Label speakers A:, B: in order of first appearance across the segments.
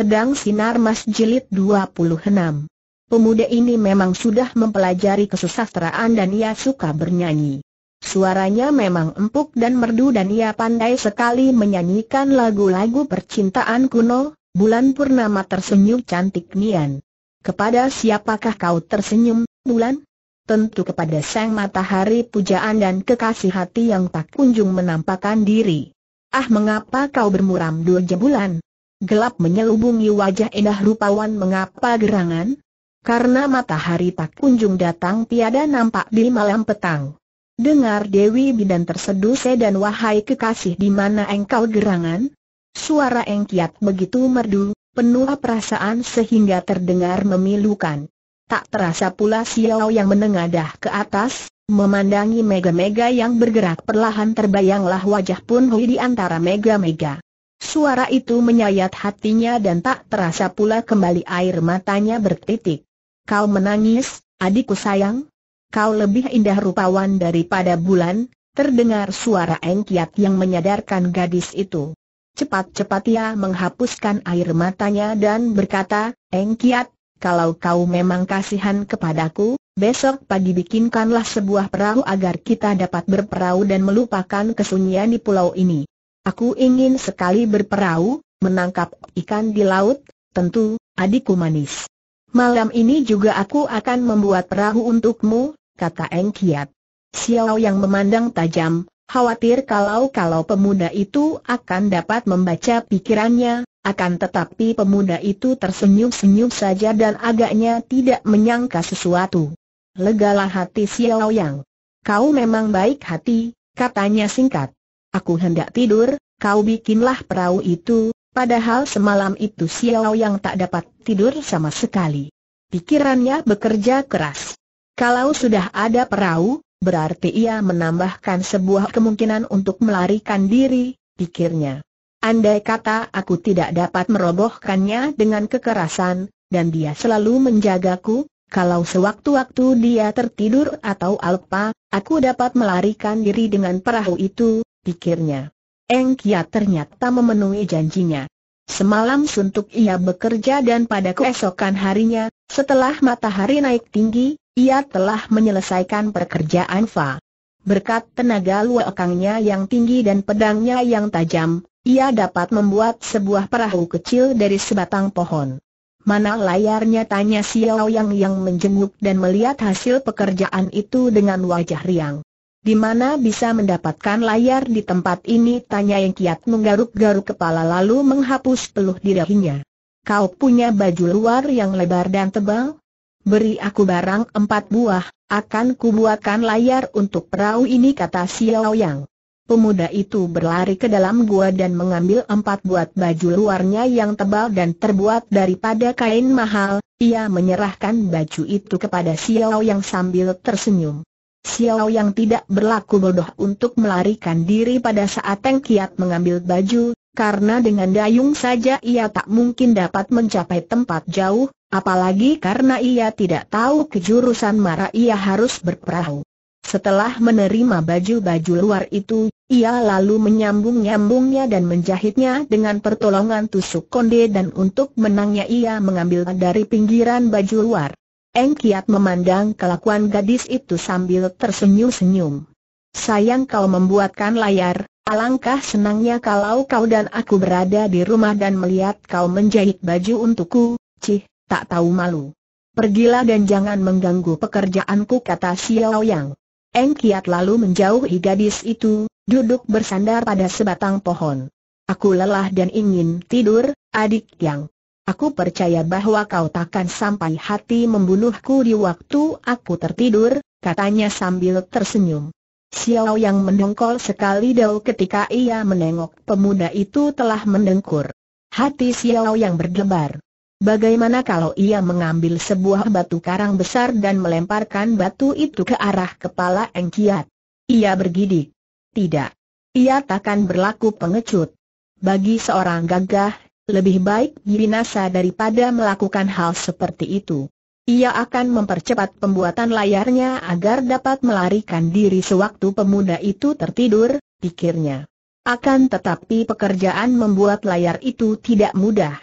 A: Pedang Sinar Mas Jilid 26 Pemuda ini memang sudah mempelajari kesusastraan dan ia suka bernyanyi. Suaranya memang empuk dan merdu dan ia pandai sekali menyanyikan lagu-lagu percintaan kuno, bulan purnama tersenyum cantik nian. Kepada siapakah kau tersenyum, bulan? Tentu kepada sang matahari pujaan dan kekasih hati yang tak kunjung menampakkan diri. Ah mengapa kau bermuram dua bulan? Gelap menyelubungi wajah indah rupawan mengapa gerangan? Karena matahari tak kunjung datang tiada nampak di malam petang. Dengar Dewi Bidan terseduh dan wahai kekasih di mana engkau gerangan? Suara engkiat begitu merdu, penuh perasaan sehingga terdengar memilukan. Tak terasa pula Xiao yang menengadah ke atas, memandangi mega-mega yang bergerak perlahan terbayanglah wajah Pun Hui di antara mega-mega. Suara itu menyayat hatinya dan tak terasa pula kembali air matanya bertitik. Kau menangis, adikku sayang? Kau lebih indah rupawan daripada bulan, terdengar suara Engkiat yang menyadarkan gadis itu. Cepat-cepat ia menghapuskan air matanya dan berkata, Engkiat, kalau kau memang kasihan kepadaku, besok pagi bikinkanlah sebuah perahu agar kita dapat berperahu dan melupakan kesunyian di pulau ini. Aku ingin sekali berperahu, menangkap ikan di laut, tentu, adikku manis. Malam ini juga aku akan membuat perahu untukmu, kata Eng Kiat. Xiao yang memandang tajam, khawatir kalau-kalau pemuda itu akan dapat membaca pikirannya, akan tetapi pemuda itu tersenyum-senyum saja dan agaknya tidak menyangka sesuatu. Legalah hati Xiao Yang. Kau memang baik hati, katanya singkat. Aku hendak tidur, kau bikinlah perahu itu, padahal semalam itu Xiao yang tak dapat tidur sama sekali. Pikirannya bekerja keras. Kalau sudah ada perahu, berarti ia menambahkan sebuah kemungkinan untuk melarikan diri, pikirnya. Andai kata aku tidak dapat merobohkannya dengan kekerasan, dan dia selalu menjagaku, kalau sewaktu-waktu dia tertidur atau alpa, aku dapat melarikan diri dengan perahu itu, pikirnya. Eng Kia ternyata memenuhi janjinya. Semalam suntuk ia bekerja dan pada keesokan harinya, setelah matahari naik tinggi, ia telah menyelesaikan pekerjaan Fa. Berkat tenaga luakangnya yang tinggi dan pedangnya yang tajam, ia dapat membuat sebuah perahu kecil dari sebatang pohon. Mana layarnya tanya Xiao Yang yang menjenguk dan melihat hasil pekerjaan itu dengan wajah riang. Di mana bisa mendapatkan layar di tempat ini? Tanya yang kiat menggaruk-garuk kepala lalu menghapus peluh di dahinya. Kau punya baju luar yang lebar dan tebal? Beri aku barang empat buah, akan kubuatkan layar untuk perahu ini kata Xiao Yang. Pemuda itu berlari ke dalam gua dan mengambil empat buah baju luarnya yang tebal dan terbuat daripada kain mahal, ia menyerahkan baju itu kepada Xiao Yang sambil tersenyum. Xiao yang tidak berlaku bodoh untuk melarikan diri pada saat Teng Kiat mengambil baju, karena dengan dayung saja ia tak mungkin dapat mencapai tempat jauh, apalagi karena ia tidak tahu kejurusan mara ia harus berperahu. Setelah menerima baju-baju luar itu, ia lalu menyambung-nyambungnya dan menjahitnya dengan pertolongan tusuk konde dan untuk menangnya ia mengambil dari pinggiran baju luar. Eng Kiat memandang kelakuan gadis itu sambil tersenyum-senyum. Sayang kau membuatkan layar, alangkah senangnya kalau kau dan aku berada di rumah dan melihat kau menjahit baju untukku, cih, tak tahu malu. Pergilah dan jangan mengganggu pekerjaanku kata Xiao Yang. Eng Kiat lalu menjauhi gadis itu, duduk bersandar pada sebatang pohon. Aku lelah dan ingin tidur, adik yang. Aku percaya bahwa kau takkan sampai hati membunuhku di waktu aku tertidur, katanya sambil tersenyum. Xiao yang mendongkol sekali dahulu ketika ia menengok pemuda itu telah mendengkur. Hati Xiao yang berdebar. Bagaimana kalau ia mengambil sebuah batu karang besar dan melemparkan batu itu ke arah kepala Engkiat? Ia bergidik. Tidak. Ia takkan berlaku pengecut. Bagi seorang gagah, lebih baik binasa daripada melakukan hal seperti itu. Ia akan mempercepat pembuatan layarnya agar dapat melarikan diri sewaktu pemuda itu tertidur, pikirnya. Akan tetapi pekerjaan membuat layar itu tidak mudah.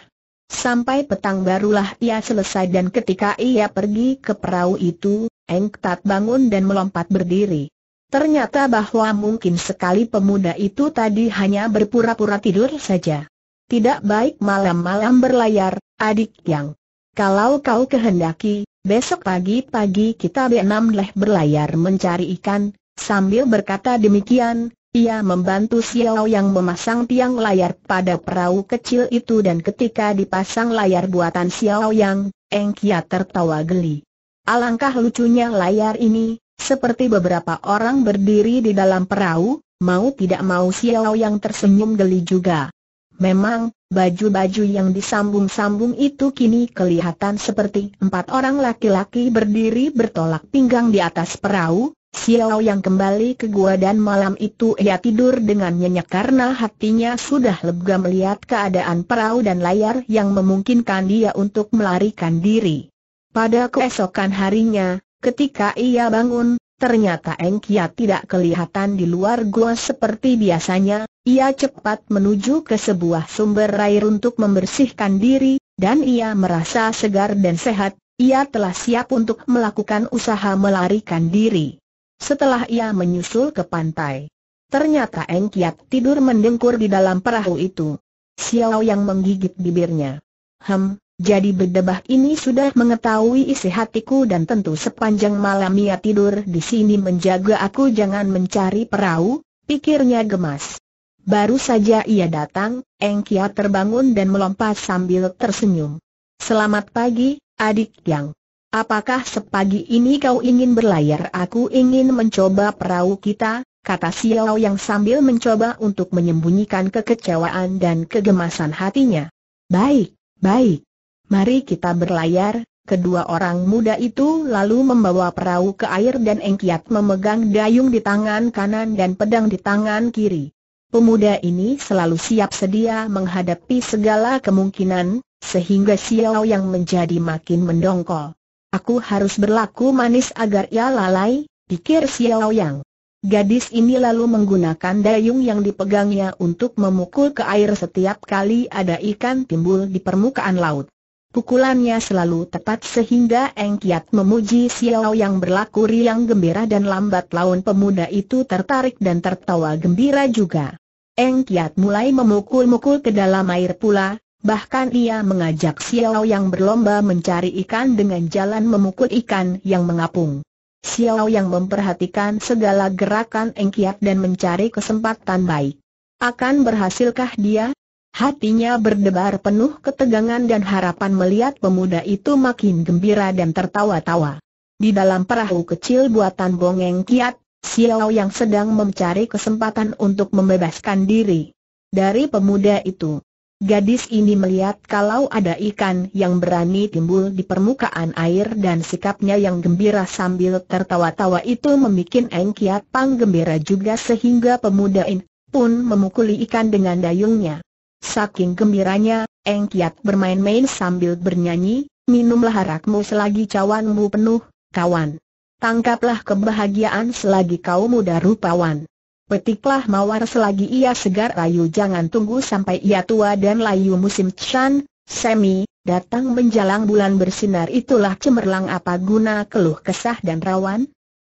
A: Sampai petang barulah ia selesai dan ketika ia pergi ke perahu itu, Engkat bangun dan melompat berdiri. Ternyata bahwa mungkin sekali pemuda itu tadi hanya berpura-pura tidur saja. Tidak baik malam-malam berlayar, adik yang. Kalau kau kehendaki, besok pagi-pagi kita berenam leh berlayar mencari ikan, sambil berkata demikian, ia membantu Xiao yang memasang tiang layar pada perahu kecil itu dan ketika dipasang layar buatan Xiao yang, Eng Kia tertawa geli. Alangkah lucunya layar ini, seperti beberapa orang berdiri di dalam perahu, mau tidak mau Xiao yang tersenyum geli juga. Memang, baju-baju yang disambung-sambung itu kini kelihatan seperti empat orang laki-laki berdiri bertolak pinggang di atas perahu, Xiao yang kembali ke gua dan malam itu ia tidur dengan nyenyak karena hatinya sudah lega melihat keadaan perahu dan layar yang memungkinkan dia untuk melarikan diri. Pada keesokan harinya, ketika ia bangun, Ternyata Kia tidak kelihatan di luar gua seperti biasanya, ia cepat menuju ke sebuah sumber air untuk membersihkan diri, dan ia merasa segar dan sehat, ia telah siap untuk melakukan usaha melarikan diri. Setelah ia menyusul ke pantai, ternyata Kia tidur mendengkur di dalam perahu itu. Xiao yang menggigit bibirnya. Hem, jadi berdebah ini sudah mengetahui isi hatiku dan tentu sepanjang malam ia tidur di sini menjaga aku jangan mencari perahu, pikirnya gemas. Baru saja ia datang, Engkia terbangun dan melompat sambil tersenyum. Selamat pagi, adik yang. Apakah sepagi ini kau ingin berlayar? Aku ingin mencoba perahu kita, kata Xiao yang sambil mencoba untuk menyembunyikan kekecewaan dan kegemasan hatinya. Baik, baik. Mari kita berlayar, Kedua orang muda itu lalu membawa perahu ke air dan Engkiat memegang dayung di tangan kanan dan pedang di tangan kiri. Pemuda ini selalu siap sedia menghadapi segala kemungkinan, sehingga Xiao yang menjadi makin mendongkol. Aku harus berlaku manis agar ia lalai, pikir Xiao yang. Gadis ini lalu menggunakan dayung yang dipegangnya untuk memukul ke air setiap kali ada ikan timbul di permukaan laut. Pukulannya selalu tepat sehingga Eng Kiat memuji Xiao yang berlaku riang gembira dan lambat laun pemuda itu tertarik dan tertawa gembira juga. Eng Kiat mulai memukul-mukul ke dalam air pula, bahkan ia mengajak Xiao yang berlomba mencari ikan dengan jalan memukul ikan yang mengapung. Xiao yang memperhatikan segala gerakan Eng Kiat dan mencari kesempatan baik. Akan berhasilkah dia? Hatinya berdebar penuh ketegangan dan harapan melihat pemuda itu makin gembira dan tertawa-tawa. Di dalam perahu kecil buatan Bongeng Kiat, Xiao yang sedang mencari kesempatan untuk membebaskan diri dari pemuda itu. Gadis ini melihat kalau ada ikan yang berani timbul di permukaan air dan sikapnya yang gembira sambil tertawa-tawa itu membuat Eng Kiat Pang gembira juga sehingga pemuda ini pun memukuli ikan dengan dayungnya. Saking gembiranya, Eng Kiat bermain-main sambil bernyanyi, minumlah harakmu selagi cawanmu penuh, kawan. Tangkaplah kebahagiaan selagi kau muda rupawan. Petiklah mawar selagi ia segar layu jangan tunggu sampai ia tua dan layu musim Chan, Semi, datang menjelang bulan bersinar itulah cemerlang apa guna keluh kesah dan rawan?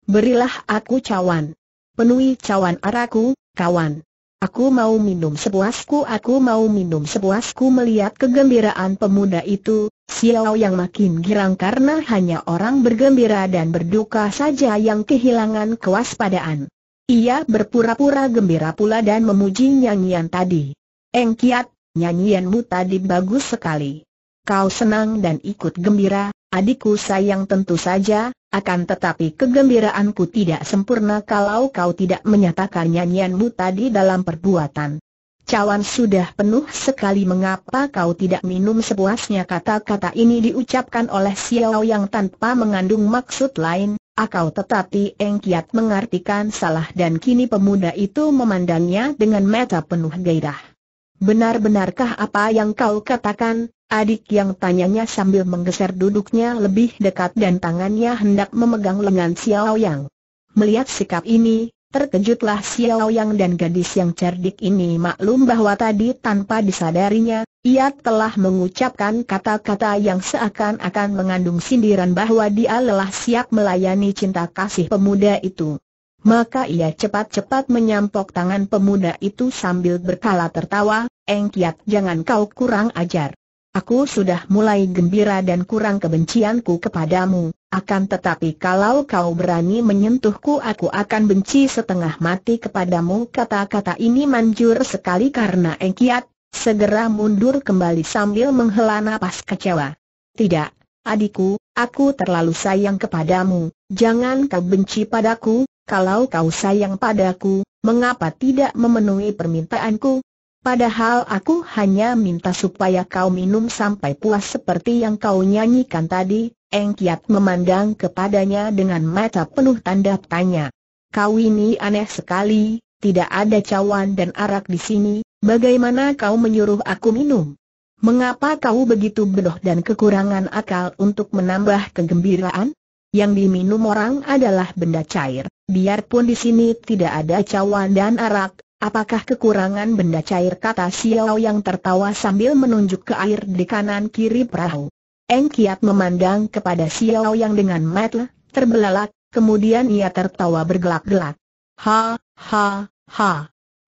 A: Berilah aku cawan. Penuhi cawan araku, kawan. Aku mau minum sepuasku aku mau minum sepuasku melihat kegembiraan pemuda itu, Xiao yang makin girang karena hanya orang bergembira dan berduka saja yang kehilangan kewaspadaan. Ia berpura-pura gembira pula dan memuji nyanyian tadi. Engkiat, nyanyianmu tadi bagus sekali. Kau senang dan ikut gembira, Adikku sayang tentu saja, akan tetapi kegembiraanku tidak sempurna kalau kau tidak menyatakan nyanyianmu tadi dalam perbuatan. Cawan sudah penuh sekali mengapa kau tidak minum sepuasnya kata-kata ini diucapkan oleh Xiao yang tanpa mengandung maksud lain, akau tetapi Eng mengartikan salah dan kini pemuda itu memandangnya dengan mata penuh gairah. Benar-benarkah apa yang kau katakan, adik yang tanyanya sambil menggeser duduknya lebih dekat dan tangannya hendak memegang lengan Xiao Yang. Melihat sikap ini, terkejutlah Xiao Yang dan gadis yang cerdik ini maklum bahwa tadi tanpa disadarinya, ia telah mengucapkan kata-kata yang seakan-akan mengandung sindiran bahwa dia lelah siap melayani cinta kasih pemuda itu. Maka ia cepat-cepat menyampok tangan pemuda itu sambil berkala tertawa, Eng Kiat jangan kau kurang ajar. Aku sudah mulai gembira dan kurang kebencianku kepadamu, akan tetapi kalau kau berani menyentuhku aku akan benci setengah mati kepadamu Kata-kata ini manjur sekali karena Eng Kiat, segera mundur kembali sambil menghela napas kecewa. Tidak, adikku, aku terlalu sayang kepadamu, jangan kau benci padaku, kalau kau sayang padaku, mengapa tidak memenuhi permintaanku? Padahal aku hanya minta supaya kau minum sampai puas seperti yang kau nyanyikan tadi, Eng Kiat memandang kepadanya dengan mata penuh tanda tanya. Kau ini aneh sekali, tidak ada cawan dan arak di sini, bagaimana kau menyuruh aku minum? Mengapa kau begitu bodoh dan kekurangan akal untuk menambah kegembiraan? Yang diminum orang adalah benda cair, biarpun di sini tidak ada cawan dan arak, apakah kekurangan benda cair kata Xiao yang tertawa sambil menunjuk ke air di kanan kiri perahu. Eng Kiat memandang kepada Xiao yang dengan mata terbelalak, kemudian ia tertawa bergelak-gelak. Ha, ha, ha.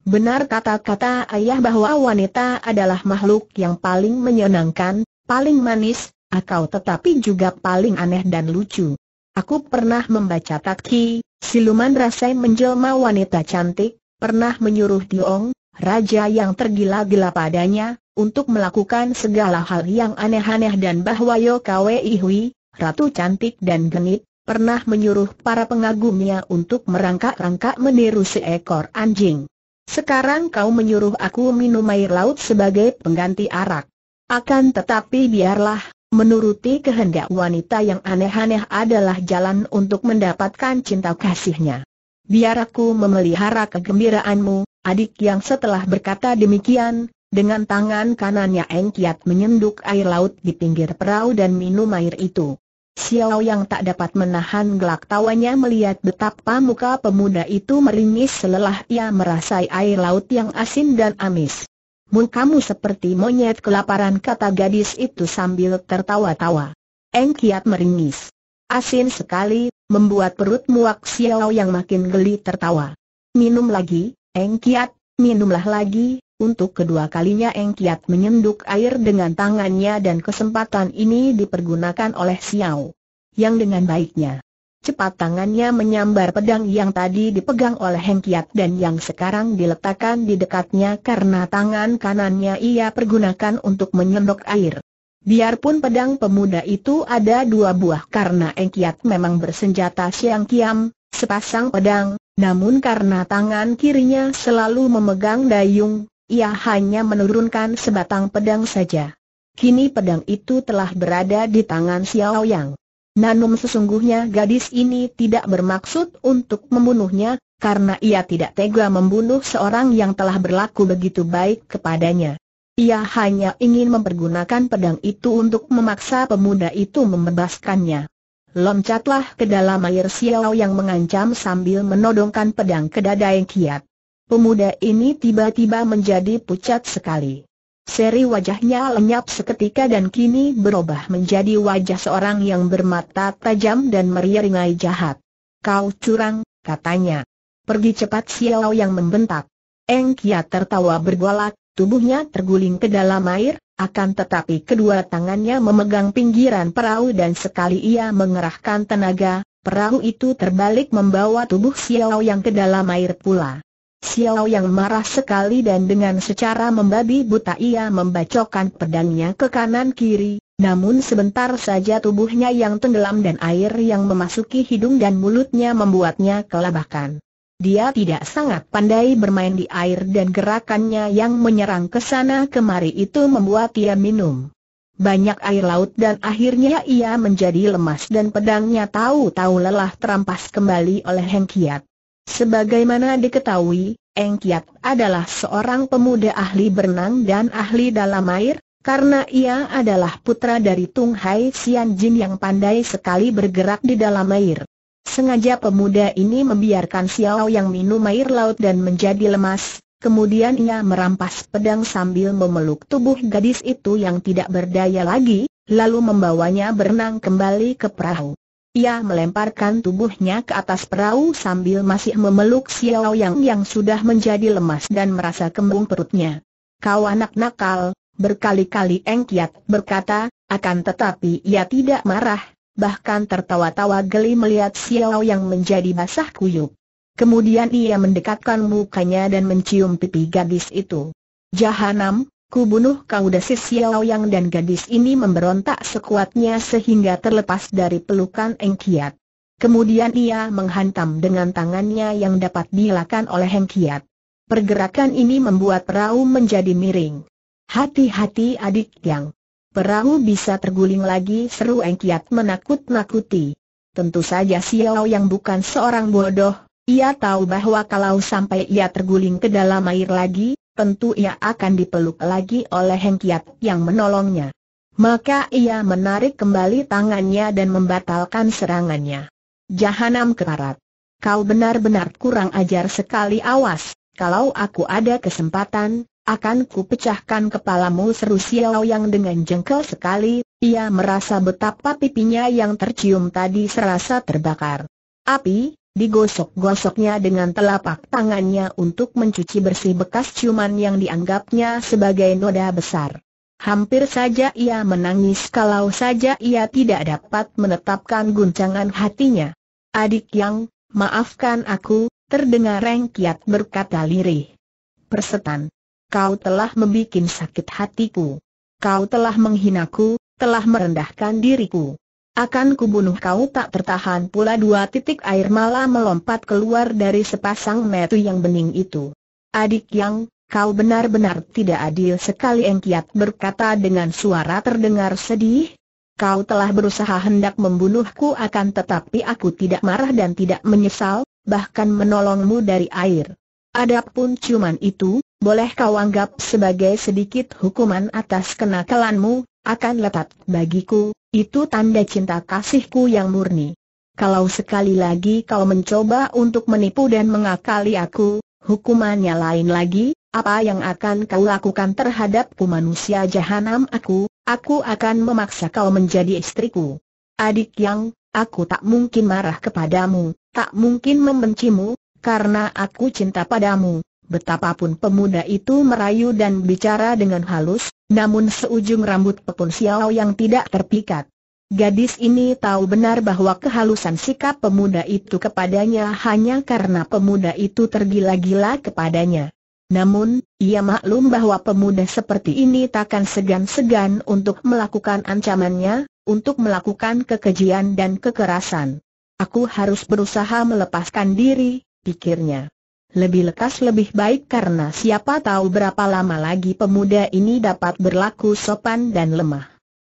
A: Benar kata-kata ayah bahwa wanita adalah makhluk yang paling menyenangkan, paling manis, akau tetapi juga paling aneh dan lucu. Aku pernah membaca Takki, siluman rasai menjelma wanita cantik, pernah menyuruh Diong, raja yang tergila-gila padanya, untuk melakukan segala hal yang aneh-aneh dan bahwa Yo Kwei Hui, ratu cantik dan genit, pernah menyuruh para pengagumnya untuk merangkak-rangkak meniru seekor anjing. Sekarang kau menyuruh aku minum air laut sebagai pengganti arak. Akan tetapi biarlah, Menuruti kehendak wanita yang aneh-aneh adalah jalan untuk mendapatkan cinta kasihnya. Biar aku memelihara kegembiraanmu, adik yang setelah berkata demikian, dengan tangan kanannya Eng menyenduk air laut di pinggir perahu dan minum air itu. Xiao yang tak dapat menahan gelak tawanya melihat betapa muka pemuda itu meringis selelah ia merasai air laut yang asin dan amis. Mun kamu seperti monyet kelaparan kata gadis itu sambil tertawa-tawa. Eng Kiat meringis. Asin sekali, membuat perut muak Xiao yang makin geli tertawa. Minum lagi, Eng Kiat, minumlah lagi, untuk kedua kalinya Eng Kiat menyenduk air dengan tangannya dan kesempatan ini dipergunakan oleh Xiao. Yang dengan baiknya, cepat tangannya menyambar pedang yang tadi dipegang oleh Heng Kiat dan yang sekarang diletakkan di dekatnya karena tangan kanannya ia pergunakan untuk menyendok air. Biarpun pedang pemuda itu ada dua buah karena Heng Kiat memang bersenjata siang kiam, sepasang pedang, namun karena tangan kirinya selalu memegang dayung, ia hanya menurunkan sebatang pedang saja. Kini pedang itu telah berada di tangan Xiao Yang. Nanum sesungguhnya gadis ini tidak bermaksud untuk membunuhnya, karena ia tidak tega membunuh seorang yang telah berlaku begitu baik kepadanya. Ia hanya ingin mempergunakan pedang itu untuk memaksa pemuda itu membebaskannya. Loncatlah ke dalam air Xiao yang mengancam sambil menodongkan pedang ke dada yang kiat. Pemuda ini tiba-tiba menjadi pucat sekali. Seri wajahnya lenyap seketika dan kini berubah menjadi wajah seorang yang bermata tajam dan menyeringai jahat. Kau curang, katanya. Pergi cepat Xiao yang membentak. Eng Kia tertawa bergolak, tubuhnya terguling ke dalam air, akan tetapi kedua tangannya memegang pinggiran perahu dan sekali ia mengerahkan tenaga, perahu itu terbalik membawa tubuh Xiao yang ke dalam air pula. Xiao yang marah sekali dan dengan secara membabi buta ia membacokkan pedangnya ke kanan kiri, namun sebentar saja tubuhnya yang tenggelam dan air yang memasuki hidung dan mulutnya membuatnya kelabakan. Dia tidak sangat pandai bermain di air dan gerakannya yang menyerang ke sana kemari itu membuat ia minum banyak air laut dan akhirnya ia menjadi lemas dan pedangnya tahu-tahu lelah terampas kembali oleh Hengkiat. Sebagaimana diketahui, Eng Kiat adalah seorang pemuda ahli berenang dan ahli dalam air, karena ia adalah putra dari Tung Hai Xian Jin yang pandai sekali bergerak di dalam air. Sengaja pemuda ini membiarkan Xiao yang minum air laut dan menjadi lemas, kemudian ia merampas pedang sambil memeluk tubuh gadis itu yang tidak berdaya lagi, lalu membawanya berenang kembali ke perahu. Ia melemparkan tubuhnya ke atas perahu sambil masih memeluk Xiao Yang yang sudah menjadi lemas dan merasa kembung perutnya. Kau anak nakal, berkali-kali Eng berkata, akan tetapi ia tidak marah, bahkan tertawa-tawa geli melihat Xiao Yang menjadi basah kuyup. Kemudian ia mendekatkan mukanya dan mencium pipi gadis itu. Jahanam, Ku bunuh kau desis Xiao Yang dan gadis ini memberontak sekuatnya sehingga terlepas dari pelukan Engkiat. Kemudian ia menghantam dengan tangannya yang dapat dilakukan oleh Engkiat. Pergerakan ini membuat perahu menjadi miring. Hati-hati adik yang. Perahu bisa terguling lagi seru Engkiat menakut-nakuti. Tentu saja Xiao Yang bukan seorang bodoh, ia tahu bahwa kalau sampai ia terguling ke dalam air lagi, tentu ia akan dipeluk lagi oleh Hengkiat yang menolongnya. Maka ia menarik kembali tangannya dan membatalkan serangannya. Jahanam keparat. Kau benar-benar kurang ajar sekali awas, kalau aku ada kesempatan, akan ku pecahkan kepalamu seru Xiao yang dengan jengkel sekali, ia merasa betapa pipinya yang tercium tadi serasa terbakar. Api, Digosok-gosoknya dengan telapak tangannya untuk mencuci bersih bekas ciuman yang dianggapnya sebagai noda besar. Hampir saja ia menangis kalau saja ia tidak dapat menetapkan guncangan hatinya. Adik yang, maafkan aku, terdengar Rengkiat berkata lirih. Persetan, kau telah membuat sakit hatiku. Kau telah menghinaku, telah merendahkan diriku. Akan kubunuh kau tak tertahan pula dua titik air malah melompat keluar dari sepasang metu yang bening itu. Adik yang, kau benar-benar tidak adil sekali Engkiat berkata dengan suara terdengar sedih. Kau telah berusaha hendak membunuhku akan tetapi aku tidak marah dan tidak menyesal, bahkan menolongmu dari air. Adapun ciuman itu, boleh kau anggap sebagai sedikit hukuman atas kenakalanmu, akan letak bagiku, itu tanda cinta kasihku yang murni. Kalau sekali lagi kau mencoba untuk menipu dan mengakali aku, hukumannya lain lagi, apa yang akan kau lakukan terhadapku manusia jahanam aku, aku akan memaksa kau menjadi istriku. Adik yang, aku tak mungkin marah kepadamu, tak mungkin membencimu, karena aku cinta padamu. Betapapun pemuda itu merayu dan bicara dengan halus, namun seujung rambut pepun Xiao yang tidak terpikat. Gadis ini tahu benar bahwa kehalusan sikap pemuda itu kepadanya hanya karena pemuda itu tergila-gila kepadanya. Namun, ia maklum bahwa pemuda seperti ini takkan segan-segan untuk melakukan ancamannya, untuk melakukan kekejian dan kekerasan. Aku harus berusaha melepaskan diri, pikirnya. Lebih lekas lebih baik karena siapa tahu berapa lama lagi pemuda ini dapat berlaku sopan dan lemah.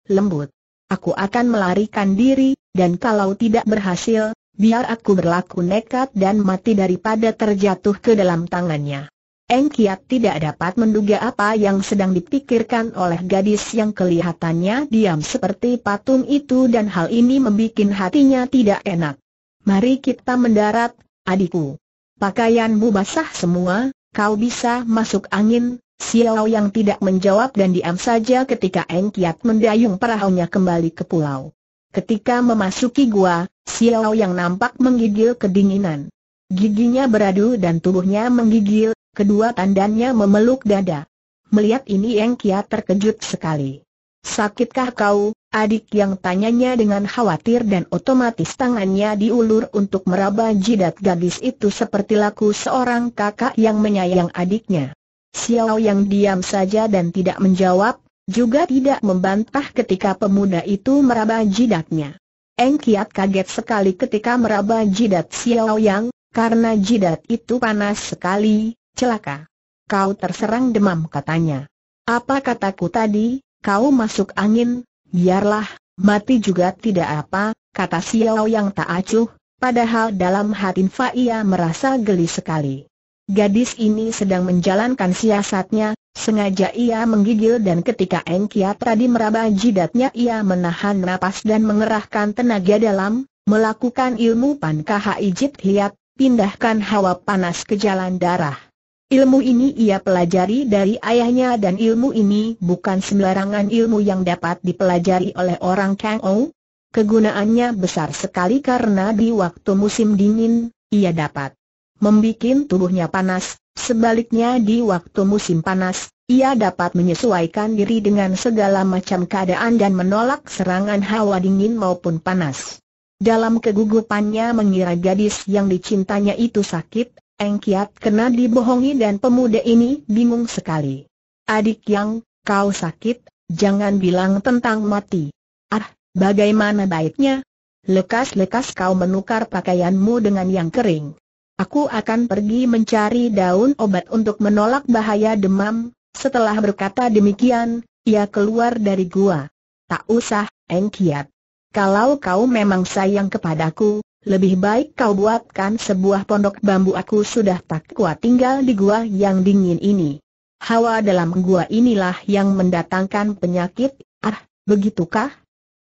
A: Lembut. Aku akan melarikan diri, dan kalau tidak berhasil, biar aku berlaku nekat dan mati daripada terjatuh ke dalam tangannya. Eng tidak dapat menduga apa yang sedang dipikirkan oleh gadis yang kelihatannya diam seperti patung itu dan hal ini membuat hatinya tidak enak. Mari kita mendarat, adikku pakaianmu basah semua, kau bisa masuk angin, Xiao yang tidak menjawab dan diam saja ketika Eng Kiat mendayung perahunya kembali ke pulau. Ketika memasuki gua, Xiao yang nampak menggigil kedinginan. Giginya beradu dan tubuhnya menggigil, kedua tandannya memeluk dada. Melihat ini Eng Kiat terkejut sekali. Sakitkah kau, adik yang tanyanya dengan khawatir dan otomatis tangannya diulur untuk meraba jidat gadis itu seperti laku seorang kakak yang menyayang adiknya. Xiao yang diam saja dan tidak menjawab, juga tidak membantah ketika pemuda itu meraba jidatnya. Eng Kiat kaget sekali ketika meraba jidat Xiao Yang, karena jidat itu panas sekali, celaka. Kau terserang demam katanya. Apa kataku tadi, kau masuk angin, biarlah, mati juga tidak apa, kata Xiao yang tak acuh, padahal dalam hati Faia merasa geli sekali. Gadis ini sedang menjalankan siasatnya, sengaja ia menggigil dan ketika Enkiat tadi meraba jidatnya ia menahan napas dan mengerahkan tenaga dalam, melakukan ilmu Pan kaha Ijit Hiat, pindahkan hawa panas ke jalan darah. Ilmu ini ia pelajari dari ayahnya dan ilmu ini bukan sembarangan ilmu yang dapat dipelajari oleh orang Kang Ou. Kegunaannya besar sekali karena di waktu musim dingin, ia dapat membuat tubuhnya panas, sebaliknya di waktu musim panas, ia dapat menyesuaikan diri dengan segala macam keadaan dan menolak serangan hawa dingin maupun panas. Dalam kegugupannya mengira gadis yang dicintanya itu sakit, Engkiat kena dibohongi dan pemuda ini bingung sekali. Adik yang, kau sakit, jangan bilang tentang mati. Ah, bagaimana baiknya? Lekas-lekas kau menukar pakaianmu dengan yang kering. Aku akan pergi mencari daun obat untuk menolak bahaya demam. Setelah berkata demikian, ia keluar dari gua. Tak usah, Engkiat. Kalau kau memang sayang kepadaku, lebih baik kau buatkan sebuah pondok bambu aku sudah tak kuat tinggal di gua yang dingin ini. Hawa dalam gua inilah yang mendatangkan penyakit, ah, begitukah?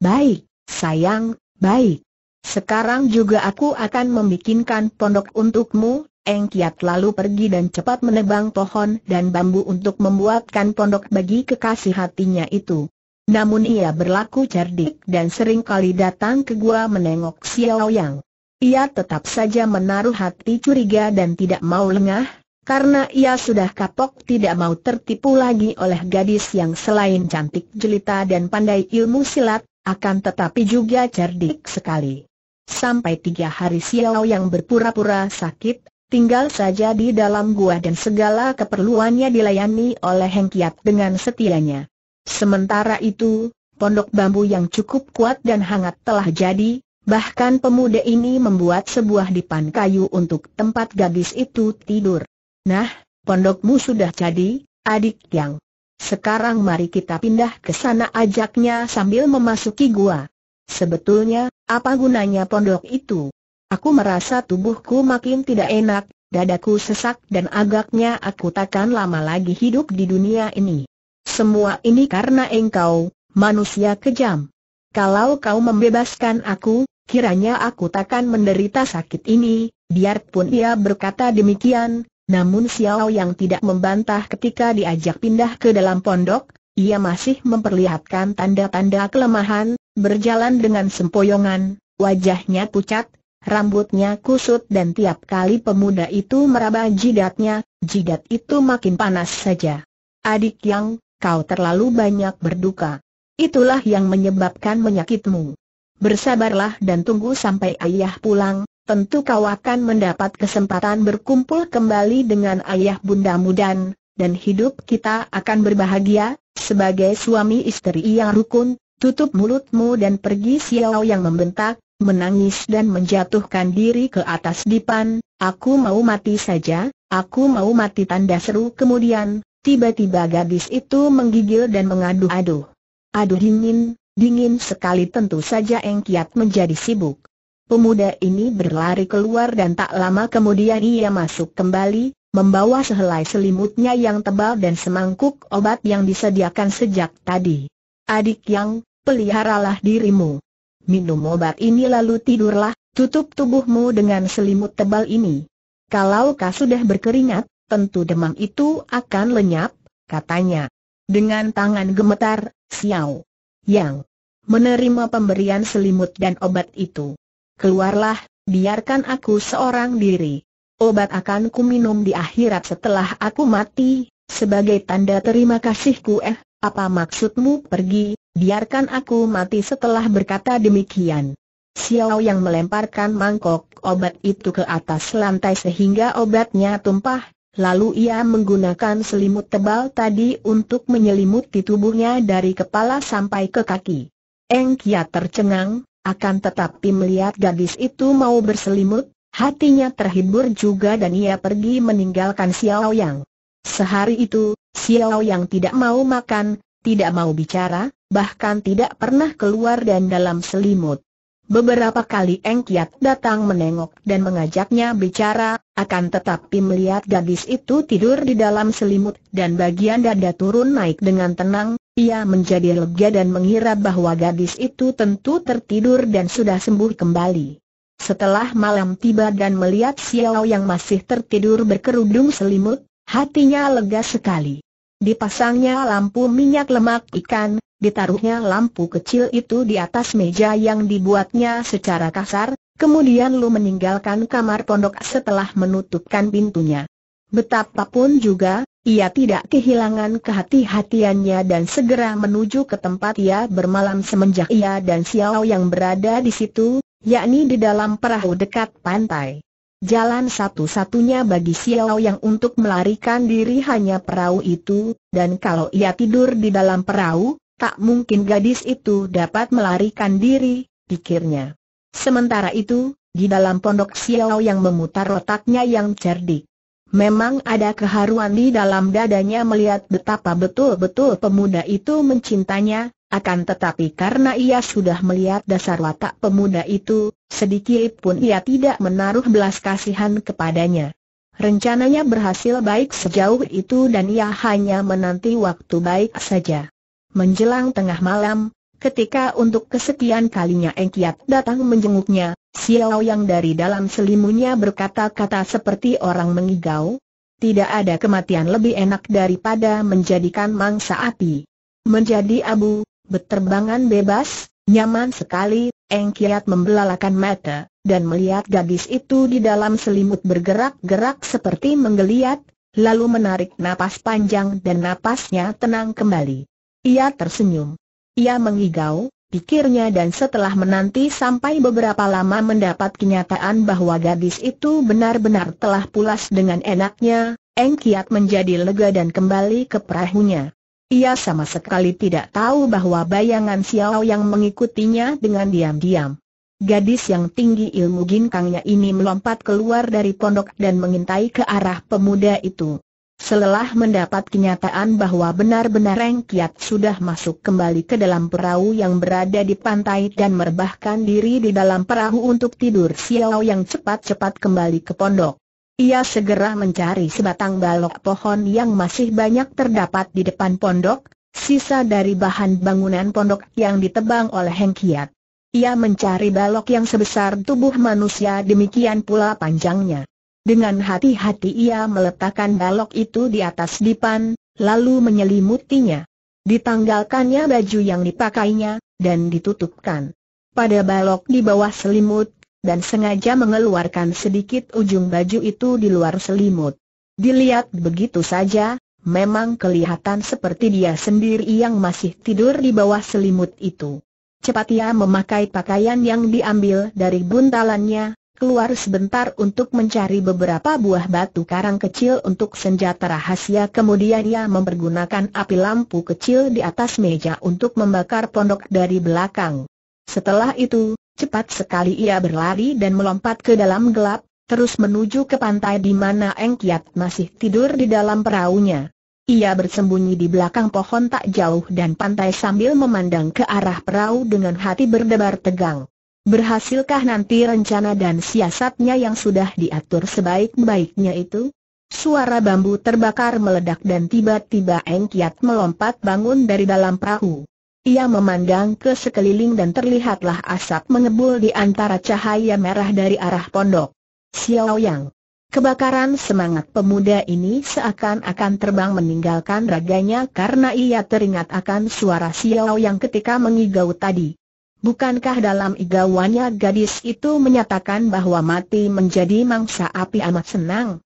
A: Baik, sayang, baik. Sekarang juga aku akan membikinkan pondok untukmu, Eng Kiat lalu pergi dan cepat menebang pohon dan bambu untuk membuatkan pondok bagi kekasih hatinya itu. Namun ia berlaku cerdik dan sering kali datang ke gua menengok Xiao Yang ia tetap saja menaruh hati curiga dan tidak mau lengah, karena ia sudah kapok tidak mau tertipu lagi oleh gadis yang selain cantik jelita dan pandai ilmu silat, akan tetapi juga cerdik sekali. Sampai tiga hari Xiao yang berpura-pura sakit, tinggal saja di dalam gua dan segala keperluannya dilayani oleh Heng Kiat dengan setianya. Sementara itu, pondok bambu yang cukup kuat dan hangat telah jadi, Bahkan pemuda ini membuat sebuah dipan kayu untuk tempat gadis itu tidur. Nah, pondokmu sudah jadi, adik yang. Sekarang mari kita pindah ke sana ajaknya sambil memasuki gua. Sebetulnya, apa gunanya pondok itu? Aku merasa tubuhku makin tidak enak, dadaku sesak dan agaknya aku takkan lama lagi hidup di dunia ini. Semua ini karena engkau, manusia kejam. Kalau kau membebaskan aku, kiranya aku takkan menderita sakit ini, biarpun ia berkata demikian, namun Xiao yang tidak membantah ketika diajak pindah ke dalam pondok, ia masih memperlihatkan tanda-tanda kelemahan, berjalan dengan sempoyongan, wajahnya pucat, rambutnya kusut dan tiap kali pemuda itu meraba jidatnya, jidat itu makin panas saja. Adik yang, kau terlalu banyak berduka. Itulah yang menyebabkan menyakitmu bersabarlah dan tunggu sampai ayah pulang, tentu kau akan mendapat kesempatan berkumpul kembali dengan ayah bunda mudan, dan hidup kita akan berbahagia, sebagai suami istri yang rukun, tutup mulutmu dan pergi siau yang membentak, menangis dan menjatuhkan diri ke atas dipan, aku mau mati saja, aku mau mati tanda seru kemudian, tiba-tiba gadis itu menggigil dan mengadu-adu. Aduh dingin, dingin sekali tentu saja Eng Kiat menjadi sibuk. Pemuda ini berlari keluar dan tak lama kemudian ia masuk kembali, membawa sehelai selimutnya yang tebal dan semangkuk obat yang disediakan sejak tadi. Adik yang, peliharalah dirimu. Minum obat ini lalu tidurlah, tutup tubuhmu dengan selimut tebal ini. Kalau kau sudah berkeringat, tentu demam itu akan lenyap, katanya. Dengan tangan gemetar, siau. Yang menerima pemberian selimut dan obat itu. Keluarlah, biarkan aku seorang diri. Obat akan kuminum di akhirat setelah aku mati, sebagai tanda terima kasihku eh, apa maksudmu pergi, biarkan aku mati setelah berkata demikian. Xiao yang melemparkan mangkok obat itu ke atas lantai sehingga obatnya tumpah, Lalu ia menggunakan selimut tebal tadi untuk menyelimuti tubuhnya dari kepala sampai ke kaki. Eng Kia tercengang, akan tetapi melihat gadis itu mau berselimut, hatinya terhibur juga dan ia pergi meninggalkan Xiao Yang. Sehari itu, Xiao Yang tidak mau makan, tidak mau bicara, bahkan tidak pernah keluar dan dalam selimut. Beberapa kali Eng Kiat datang menengok dan mengajaknya bicara, akan tetapi melihat gadis itu tidur di dalam selimut dan bagian dada turun naik dengan tenang, ia menjadi lega dan mengira bahwa gadis itu tentu tertidur dan sudah sembuh kembali. Setelah malam tiba dan melihat Xiao yang masih tertidur berkerudung selimut, hatinya lega sekali. Dipasangnya lampu minyak lemak ikan, ditaruhnya lampu kecil itu di atas meja yang dibuatnya secara kasar, kemudian Lu meninggalkan kamar pondok setelah menutupkan pintunya. Betapapun juga, ia tidak kehilangan kehati-hatiannya dan segera menuju ke tempat ia bermalam semenjak ia dan Xiao yang berada di situ, yakni di dalam perahu dekat pantai. Jalan satu-satunya bagi Xiao yang untuk melarikan diri hanya perahu itu, dan kalau ia tidur di dalam perahu, tak mungkin gadis itu dapat melarikan diri, pikirnya. Sementara itu, di dalam pondok Xiao yang memutar otaknya yang cerdik. Memang ada keharuan di dalam dadanya melihat betapa betul-betul pemuda itu mencintanya, akan tetapi karena ia sudah melihat dasar watak pemuda itu, sedikit pun ia tidak menaruh belas kasihan kepadanya. Rencananya berhasil baik sejauh itu dan ia hanya menanti waktu baik saja. Menjelang tengah malam, Ketika untuk kesekian kalinya Eng Kiat datang menjenguknya, Xiao yang dari dalam selimutnya berkata-kata seperti orang mengigau. Tidak ada kematian lebih enak daripada menjadikan mangsa api. Menjadi abu, beterbangan bebas, nyaman sekali, Eng Kiat membelalakan mata, dan melihat gadis itu di dalam selimut bergerak-gerak seperti menggeliat, lalu menarik napas panjang dan napasnya tenang kembali. Ia tersenyum. Ia mengigau, pikirnya dan setelah menanti sampai beberapa lama mendapat kenyataan bahwa gadis itu benar-benar telah pulas dengan enaknya, Eng Kiat menjadi lega dan kembali ke perahunya. Ia sama sekali tidak tahu bahwa bayangan Xiao yang mengikutinya dengan diam-diam. Gadis yang tinggi ilmu ginkangnya ini melompat keluar dari pondok dan mengintai ke arah pemuda itu. Selelah mendapat kenyataan bahwa benar-benar Reng Kiat sudah masuk kembali ke dalam perahu yang berada di pantai dan merebahkan diri di dalam perahu untuk tidur Xiao yang cepat-cepat kembali ke pondok. Ia segera mencari sebatang balok pohon yang masih banyak terdapat di depan pondok, sisa dari bahan bangunan pondok yang ditebang oleh Heng Kiat. Ia mencari balok yang sebesar tubuh manusia demikian pula panjangnya. Dengan hati-hati ia meletakkan balok itu di atas dipan, lalu menyelimutinya. Ditanggalkannya baju yang dipakainya, dan ditutupkan. Pada balok di bawah selimut, dan sengaja mengeluarkan sedikit ujung baju itu di luar selimut. Dilihat begitu saja, memang kelihatan seperti dia sendiri yang masih tidur di bawah selimut itu. Cepat ia memakai pakaian yang diambil dari buntalannya, keluar sebentar untuk mencari beberapa buah batu karang kecil untuk senjata rahasia kemudian ia mempergunakan api lampu kecil di atas meja untuk membakar pondok dari belakang. Setelah itu, cepat sekali ia berlari dan melompat ke dalam gelap, terus menuju ke pantai di mana Eng masih tidur di dalam perahunya. Ia bersembunyi di belakang pohon tak jauh dan pantai sambil memandang ke arah perahu dengan hati berdebar tegang. Berhasilkah nanti rencana dan siasatnya yang sudah diatur sebaik-baiknya itu? Suara bambu terbakar meledak dan tiba-tiba Eng Kiat melompat bangun dari dalam perahu. Ia memandang ke sekeliling dan terlihatlah asap mengebul di antara cahaya merah dari arah pondok. Xiao Yang. Kebakaran semangat pemuda ini seakan-akan terbang meninggalkan raganya karena ia teringat akan suara Xiao Yang ketika mengigau tadi. Bukankah dalam igawannya gadis itu menyatakan bahwa mati menjadi mangsa api amat senang?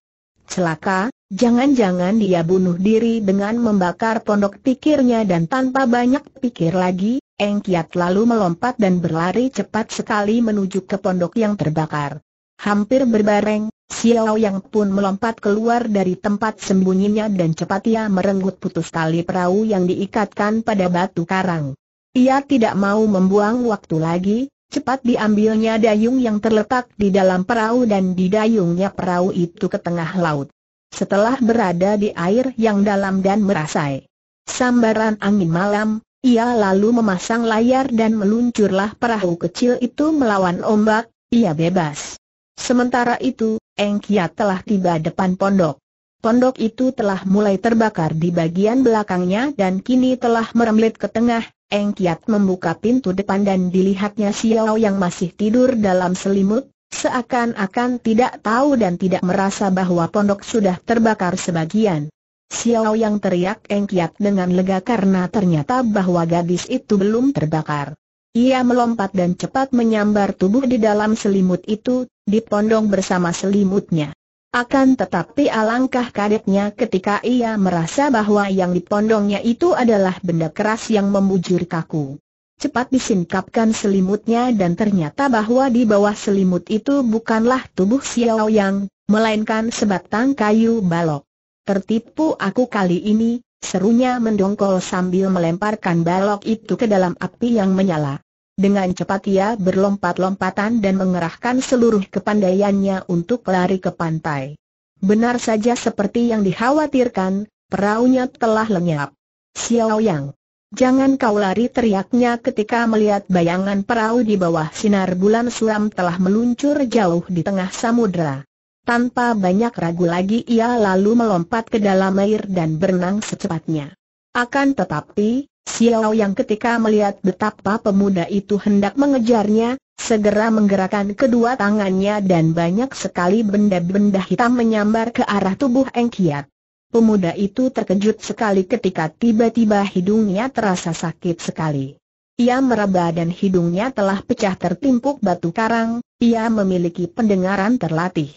A: Celaka, jangan-jangan dia bunuh diri dengan membakar pondok pikirnya dan tanpa banyak pikir lagi, Eng Kiat lalu melompat dan berlari cepat sekali menuju ke pondok yang terbakar. Hampir berbareng, Xiao Yang pun melompat keluar dari tempat sembunyinya dan cepat ia merenggut putus tali perahu yang diikatkan pada batu karang. Ia tidak mau membuang waktu lagi, cepat diambilnya dayung yang terletak di dalam perahu dan didayungnya perahu itu ke tengah laut. Setelah berada di air yang dalam dan merasai sambaran angin malam, ia lalu memasang layar dan meluncurlah perahu kecil itu melawan ombak, ia bebas. Sementara itu, Eng Kiat telah tiba depan pondok. Pondok itu telah mulai terbakar di bagian belakangnya dan kini telah merembet ke tengah, Eng Kiat membuka pintu depan dan dilihatnya Xiao yang masih tidur dalam selimut, seakan-akan tidak tahu dan tidak merasa bahwa pondok sudah terbakar sebagian. Xiao yang teriak Kiat dengan lega karena ternyata bahwa gadis itu belum terbakar. Ia melompat dan cepat menyambar tubuh di dalam selimut itu, dipondong bersama selimutnya. Akan tetapi alangkah kagetnya ketika ia merasa bahwa yang dipondongnya itu adalah benda keras yang membujur kaku. Cepat disingkapkan selimutnya dan ternyata bahwa di bawah selimut itu bukanlah tubuh Xiao Yang, melainkan sebatang kayu balok. Tertipu aku kali ini, serunya mendongkol sambil melemparkan balok itu ke dalam api yang menyala. Dengan cepat ia berlompat-lompatan dan mengerahkan seluruh kepandaiannya untuk lari ke pantai. Benar saja seperti yang dikhawatirkan, perahunya telah lenyap. Xiao Yang, jangan kau lari teriaknya ketika melihat bayangan perahu di bawah sinar bulan suram telah meluncur jauh di tengah samudera. Tanpa banyak ragu lagi ia lalu melompat ke dalam air dan berenang secepatnya. Akan tetapi, Xiao yang ketika melihat betapa pemuda itu hendak mengejarnya, segera menggerakkan kedua tangannya dan banyak sekali benda-benda hitam menyambar ke arah tubuh Engkiat. Pemuda itu terkejut sekali ketika tiba-tiba hidungnya terasa sakit sekali. Ia meraba dan hidungnya telah pecah tertimpuk batu karang, ia memiliki pendengaran terlatih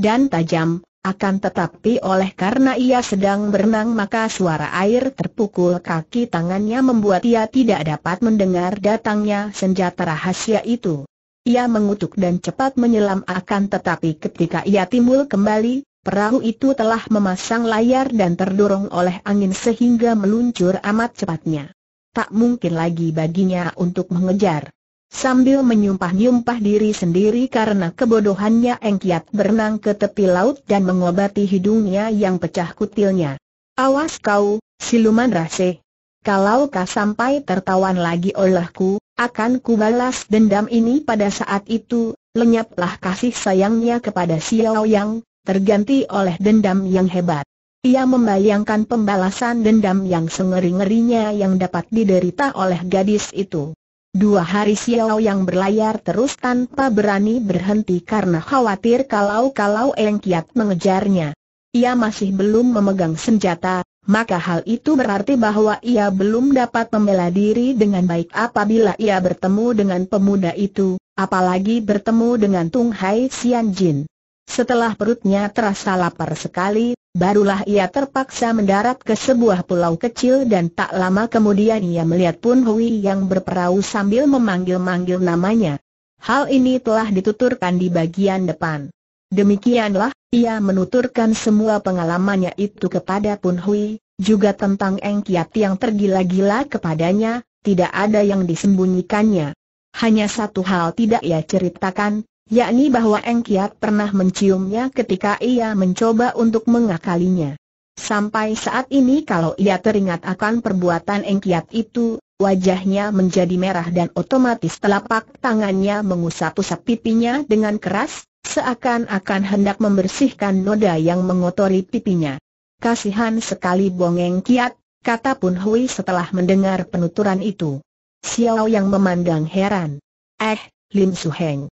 A: dan tajam, akan tetapi oleh karena ia sedang berenang maka suara air terpukul kaki tangannya membuat ia tidak dapat mendengar datangnya senjata rahasia itu. Ia mengutuk dan cepat menyelam akan tetapi ketika ia timbul kembali, perahu itu telah memasang layar dan terdorong oleh angin sehingga meluncur amat cepatnya. Tak mungkin lagi baginya untuk mengejar. Sambil menyumpah-nyumpah diri sendiri karena kebodohannya Eng berenang ke tepi laut dan mengobati hidungnya yang pecah kutilnya. Awas kau, siluman rase. Kalau kau sampai tertawan lagi olehku, akan kubalas dendam ini pada saat itu, lenyaplah kasih sayangnya kepada Xiao Yang, terganti oleh dendam yang hebat. Ia membayangkan pembalasan dendam yang sengeri-ngerinya yang dapat diderita oleh gadis itu. Dua hari Xiao yang berlayar terus tanpa berani berhenti karena khawatir kalau-kalau Eng Kiat mengejarnya. Ia masih belum memegang senjata, maka hal itu berarti bahwa ia belum dapat membela diri dengan baik apabila ia bertemu dengan pemuda itu, apalagi bertemu dengan Tung Hai Xian Jin. Setelah perutnya terasa lapar sekali, Barulah ia terpaksa mendarat ke sebuah pulau kecil dan tak lama kemudian ia melihat Pun Hui yang berperahu sambil memanggil-manggil namanya. Hal ini telah dituturkan di bagian depan. Demikianlah, ia menuturkan semua pengalamannya itu kepada Pun Hui, juga tentang Eng Kiat yang tergila-gila kepadanya, tidak ada yang disembunyikannya. Hanya satu hal tidak ia ceritakan, yakni bahwa Eng Kiat pernah menciumnya ketika ia mencoba untuk mengakalinya. Sampai saat ini kalau ia teringat akan perbuatan Eng Kiat itu, wajahnya menjadi merah dan otomatis telapak tangannya mengusap-usap pipinya dengan keras, seakan-akan hendak membersihkan noda yang mengotori pipinya. Kasihan sekali bong Eng kiat, kata Pun Hui setelah mendengar penuturan itu. Xiao yang memandang heran. Eh, Lim Su Heng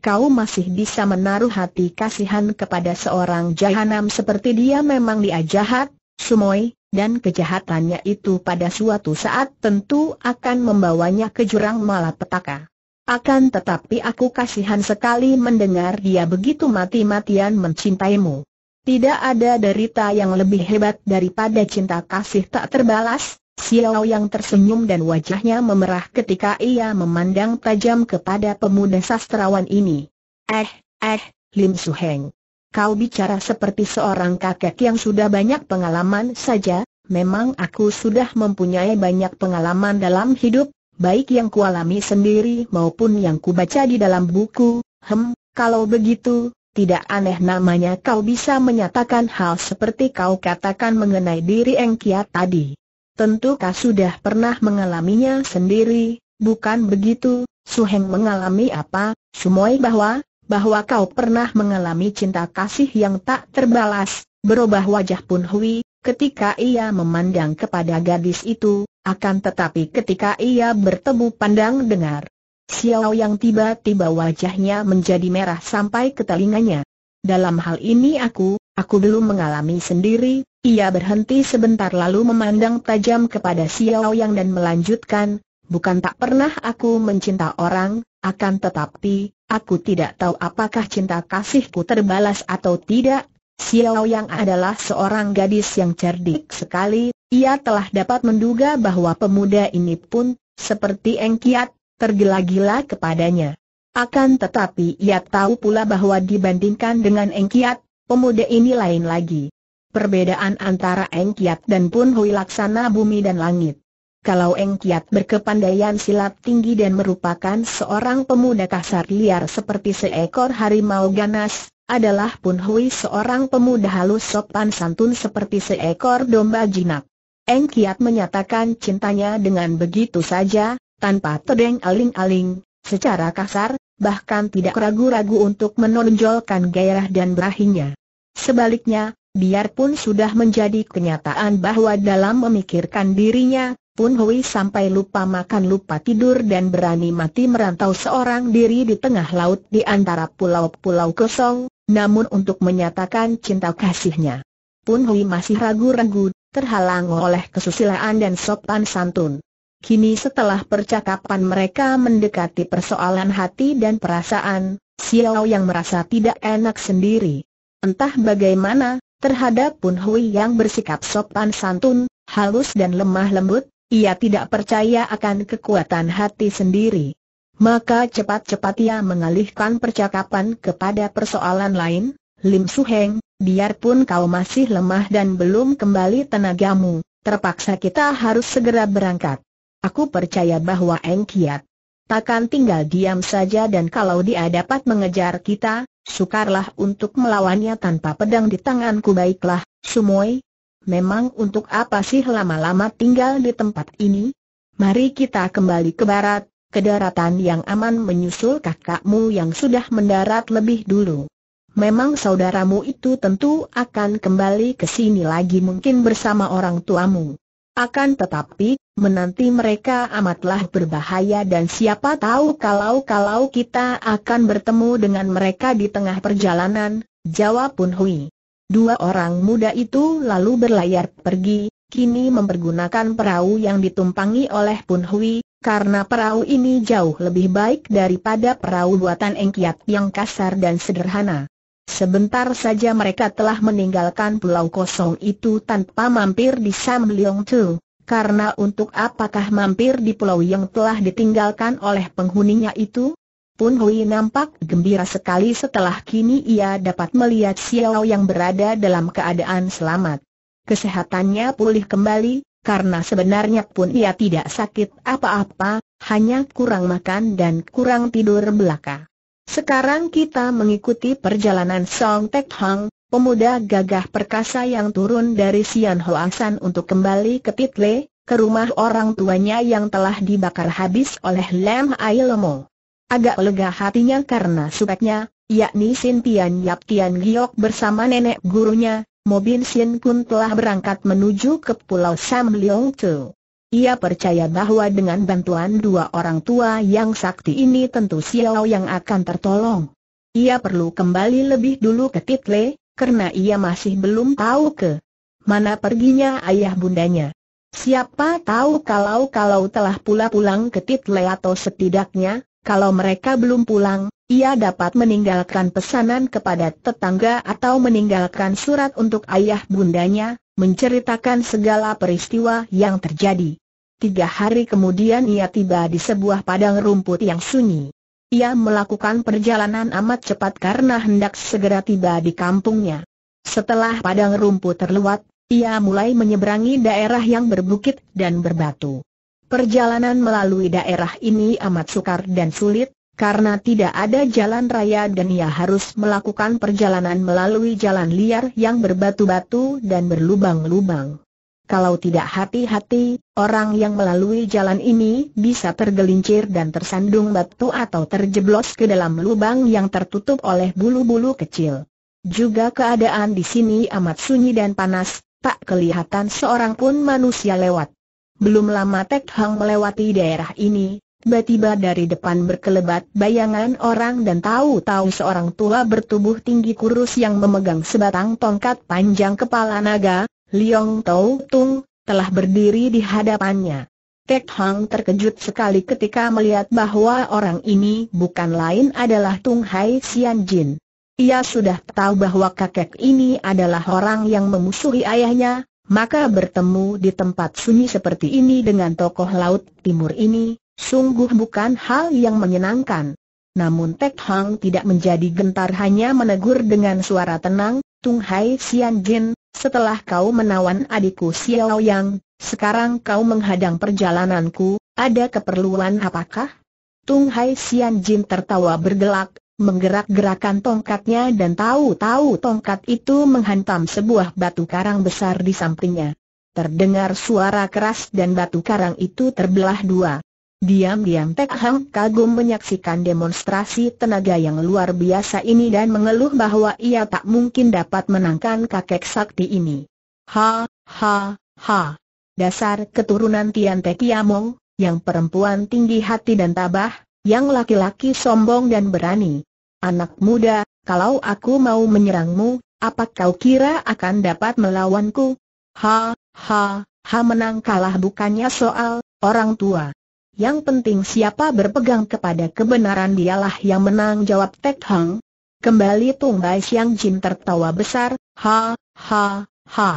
A: kau masih bisa menaruh hati kasihan kepada seorang jahanam seperti dia memang dia jahat, sumoi, dan kejahatannya itu pada suatu saat tentu akan membawanya ke jurang malapetaka. Akan tetapi aku kasihan sekali mendengar dia begitu mati-matian mencintaimu. Tidak ada derita yang lebih hebat daripada cinta kasih tak terbalas, Xiao yang tersenyum dan wajahnya memerah ketika ia memandang tajam kepada pemuda sastrawan ini. Eh, eh, Lim Suheng. Kau bicara seperti seorang kakek yang sudah banyak pengalaman saja, memang aku sudah mempunyai banyak pengalaman dalam hidup, baik yang kualami sendiri maupun yang kubaca di dalam buku, hem, kalau begitu, tidak aneh namanya kau bisa menyatakan hal seperti kau katakan mengenai diri Engkia tadi. Tentu kau sudah pernah mengalaminya sendiri, bukan begitu? Suheng mengalami apa? Sumoi bahwa, bahwa kau pernah mengalami cinta kasih yang tak terbalas, berubah wajah Pun Hui, ketika ia memandang kepada gadis itu, akan tetapi ketika ia bertemu pandang dengar. Xiao yang tiba-tiba wajahnya menjadi merah sampai ke telinganya. Dalam hal ini aku, Aku belum mengalami sendiri, ia berhenti sebentar lalu memandang tajam kepada Xiao Yang dan melanjutkan, bukan tak pernah aku mencinta orang, akan tetapi, aku tidak tahu apakah cinta kasihku terbalas atau tidak, Xiao Yang adalah seorang gadis yang cerdik sekali, ia telah dapat menduga bahwa pemuda ini pun, seperti Engkiat, tergila-gila kepadanya. Akan tetapi ia tahu pula bahwa dibandingkan dengan Engkiat, Pemuda ini lain lagi. Perbedaan antara Eng Kiat dan Pun Hui laksana bumi dan langit. Kalau Eng Kiat berkepandaian silat tinggi dan merupakan seorang pemuda kasar liar seperti seekor harimau ganas, adalah Pun Hui seorang pemuda halus sopan santun seperti seekor domba jinak. Eng Kiat menyatakan cintanya dengan begitu saja, tanpa tedeng aling-aling, secara kasar, bahkan tidak ragu-ragu untuk menonjolkan gairah dan berahinya. Sebaliknya, biarpun sudah menjadi kenyataan bahwa dalam memikirkan dirinya, Pun Hui sampai lupa makan lupa tidur dan berani mati merantau seorang diri di tengah laut di antara pulau-pulau kosong, namun untuk menyatakan cinta kasihnya. Pun Hui masih ragu-ragu, terhalang oleh kesusilaan dan sopan santun. Kini setelah percakapan mereka mendekati persoalan hati dan perasaan, Xiao yang merasa tidak enak sendiri Entah bagaimana, terhadap Pun Hui yang bersikap sopan santun, halus dan lemah lembut, ia tidak percaya akan kekuatan hati sendiri. Maka cepat-cepat ia mengalihkan percakapan kepada persoalan lain, Lim Su Heng, biarpun kau masih lemah dan belum kembali tenagamu, terpaksa kita harus segera berangkat. Aku percaya bahwa Eng Kiat, takkan tinggal diam saja dan kalau dia dapat mengejar kita, sukarlah untuk melawannya tanpa pedang di tanganku baiklah, Sumoy. Memang untuk apa sih lama-lama tinggal di tempat ini? Mari kita kembali ke barat, ke daratan yang aman menyusul kakakmu yang sudah mendarat lebih dulu. Memang saudaramu itu tentu akan kembali ke sini lagi mungkin bersama orang tuamu. Akan tetapi, menanti mereka amatlah berbahaya dan siapa tahu kalau-kalau kita akan bertemu dengan mereka di tengah perjalanan, jawab Pun Hui. Dua orang muda itu lalu berlayar pergi, kini mempergunakan perahu yang ditumpangi oleh Pun Hui, karena perahu ini jauh lebih baik daripada perahu buatan Engkiat yang kasar dan sederhana. Sebentar saja mereka telah meninggalkan pulau kosong itu tanpa mampir di Sam Leong Tu, karena untuk apakah mampir di pulau yang telah ditinggalkan oleh penghuninya itu? Pun Hui nampak gembira sekali setelah kini ia dapat melihat Xiao yang berada dalam keadaan selamat. Kesehatannya pulih kembali, karena sebenarnya pun ia tidak sakit apa-apa, hanya kurang makan dan kurang tidur belaka. Sekarang kita mengikuti perjalanan Song Tek Hang, pemuda gagah perkasa yang turun dari Sian San untuk kembali ke Title, ke rumah orang tuanya yang telah dibakar habis oleh Lam Ai Lomo. Agak lega hatinya karena supeknya, yakni Sin Tian Yap Tian Giok bersama nenek gurunya, Mobin Sin pun telah berangkat menuju ke Pulau Sam Leong Tu. Ia percaya bahwa dengan bantuan dua orang tua yang sakti ini tentu Xiao yang akan tertolong. Ia perlu kembali lebih dulu ke Title, karena ia masih belum tahu ke mana perginya ayah bundanya. Siapa tahu kalau-kalau telah pula pulang ke Title atau setidaknya, kalau mereka belum pulang, ia dapat meninggalkan pesanan kepada tetangga atau meninggalkan surat untuk ayah bundanya, menceritakan segala peristiwa yang terjadi. Tiga hari kemudian ia tiba di sebuah padang rumput yang sunyi. Ia melakukan perjalanan amat cepat karena hendak segera tiba di kampungnya. Setelah padang rumput terlewat, ia mulai menyeberangi daerah yang berbukit dan berbatu. Perjalanan melalui daerah ini amat sukar dan sulit, karena tidak ada jalan raya dan ia harus melakukan perjalanan melalui jalan liar yang berbatu-batu dan berlubang-lubang. Kalau tidak hati-hati, orang yang melalui jalan ini bisa tergelincir dan tersandung batu atau terjeblos ke dalam lubang yang tertutup oleh bulu-bulu kecil. Juga keadaan di sini amat sunyi dan panas, tak kelihatan seorang pun manusia lewat. Belum lama Tek Hang melewati daerah ini, tiba-tiba dari depan berkelebat bayangan orang dan tahu-tahu seorang tua bertubuh tinggi kurus yang memegang sebatang tongkat panjang kepala naga, Liong Tau Tung, telah berdiri di hadapannya. Tek Hang terkejut sekali ketika melihat bahwa orang ini bukan lain adalah Tung Hai Xian Jin. Ia sudah tahu bahwa kakek ini adalah orang yang memusuhi ayahnya, maka bertemu di tempat sunyi seperti ini dengan tokoh laut timur ini, sungguh bukan hal yang menyenangkan. Namun Tek Hang tidak menjadi gentar hanya menegur dengan suara tenang, Tung Hai Xian Jin, setelah kau menawan adikku Xiao Yang, sekarang kau menghadang perjalananku, ada keperluan apakah? Tung Hai Xian Jin tertawa bergelak, menggerak-gerakan tongkatnya dan tahu-tahu tongkat itu menghantam sebuah batu karang besar di sampingnya. Terdengar suara keras dan batu karang itu terbelah dua. Diam-diam Pek Hang kagum menyaksikan demonstrasi tenaga yang luar biasa ini dan mengeluh bahwa ia tak mungkin dapat menangkan kakek sakti ini. Ha, ha, ha. Dasar keturunan Tian Te Kiamong, yang perempuan tinggi hati dan tabah, yang laki-laki sombong dan berani. Anak muda, kalau aku mau menyerangmu, apa kau kira akan dapat melawanku? Ha, ha, ha menang kalah bukannya soal, orang tua. Yang penting siapa berpegang kepada kebenaran dialah yang menang jawab Tek Hang. Kembali Tung Bai Siang Jin tertawa besar, ha, ha, ha.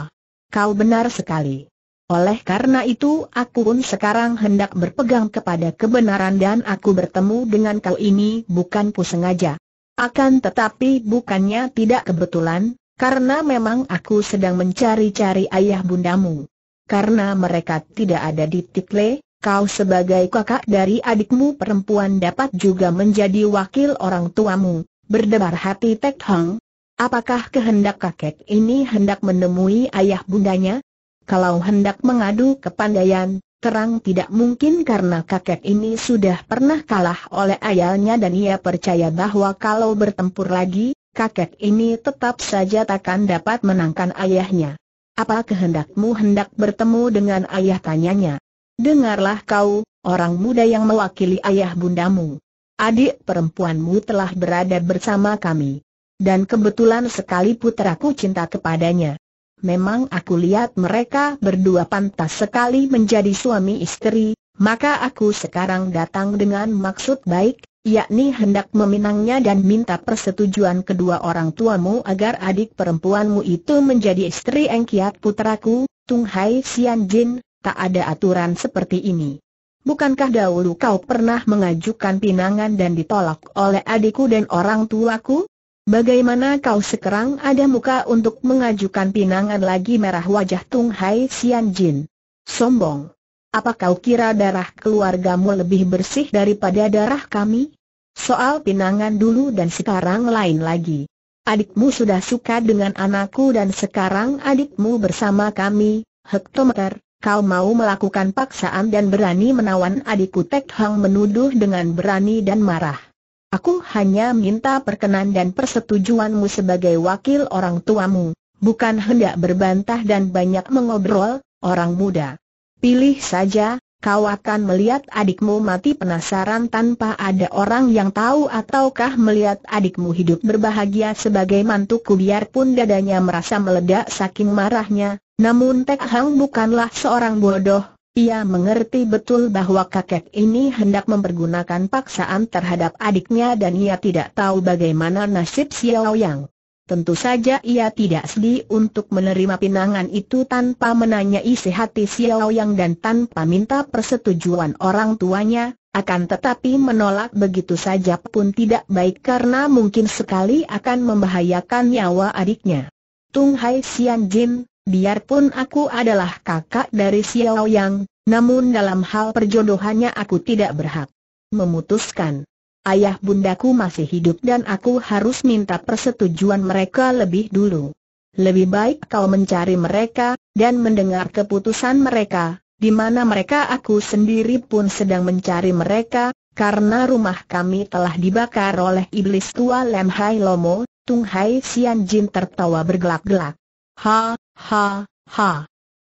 A: Kau benar sekali. Oleh karena itu aku pun sekarang hendak berpegang kepada kebenaran dan aku bertemu dengan kau ini bukan ku sengaja. Akan tetapi bukannya tidak kebetulan, karena memang aku sedang mencari-cari ayah bundamu. Karena mereka tidak ada di Tikle, kau sebagai kakak dari adikmu perempuan dapat juga menjadi wakil orang tuamu, berdebar hati Tek Hong. Apakah kehendak kakek ini hendak menemui ayah bundanya? Kalau hendak mengadu ke kepandaian, terang tidak mungkin karena kakek ini sudah pernah kalah oleh ayahnya dan ia percaya bahwa kalau bertempur lagi, kakek ini tetap saja takkan dapat menangkan ayahnya. Apa kehendakmu hendak bertemu dengan ayah tanyanya? Dengarlah kau, orang muda yang mewakili ayah bundamu. Adik perempuanmu telah berada bersama kami. Dan kebetulan sekali puteraku cinta kepadanya. Memang aku lihat mereka berdua pantas sekali menjadi suami istri, maka aku sekarang datang dengan maksud baik, yakni hendak meminangnya dan minta persetujuan kedua orang tuamu agar adik perempuanmu itu menjadi istri engkiat puteraku, Tung Hai Sian Jin, tak ada aturan seperti ini. Bukankah dahulu kau pernah mengajukan pinangan dan ditolak oleh adikku dan orang tuaku? Bagaimana kau sekarang ada muka untuk mengajukan pinangan lagi merah wajah Tung Hai Sian Jin? Sombong. Apa kau kira darah keluargamu lebih bersih daripada darah kami? Soal pinangan dulu dan sekarang lain lagi. Adikmu sudah suka dengan anakku dan sekarang adikmu bersama kami, hektometer, Kau mau melakukan paksaan dan berani menawan adikku Tek Hang menuduh dengan berani dan marah. Aku hanya minta perkenan dan persetujuanmu sebagai wakil orang tuamu, bukan hendak berbantah dan banyak mengobrol, orang muda. Pilih saja, kau akan melihat adikmu mati penasaran tanpa ada orang yang tahu ataukah melihat adikmu hidup berbahagia sebagai mantuku biarpun dadanya merasa meledak saking marahnya, namun Tek Hang bukanlah seorang bodoh, ia mengerti betul bahwa kakek ini hendak mempergunakan paksaan terhadap adiknya dan ia tidak tahu bagaimana nasib Xiao Yang. Tentu saja ia tidak sedih untuk menerima pinangan itu tanpa menanyai sehati hati Xiao Yang dan tanpa minta persetujuan orang tuanya, akan tetapi menolak begitu saja pun tidak baik karena mungkin sekali akan membahayakan nyawa adiknya. Tung Hai Xian Jin, Biarpun aku adalah kakak dari Xiao Yang, namun dalam hal perjodohannya aku tidak berhak memutuskan. Ayah bundaku masih hidup dan aku harus minta persetujuan mereka lebih dulu. Lebih baik kau mencari mereka, dan mendengar keputusan mereka, di mana mereka aku sendiri pun sedang mencari mereka, karena rumah kami telah dibakar oleh iblis tua Lem Hai Lomo, Tung Hai Xian Jin tertawa bergelak-gelak. Ha, ha, ha.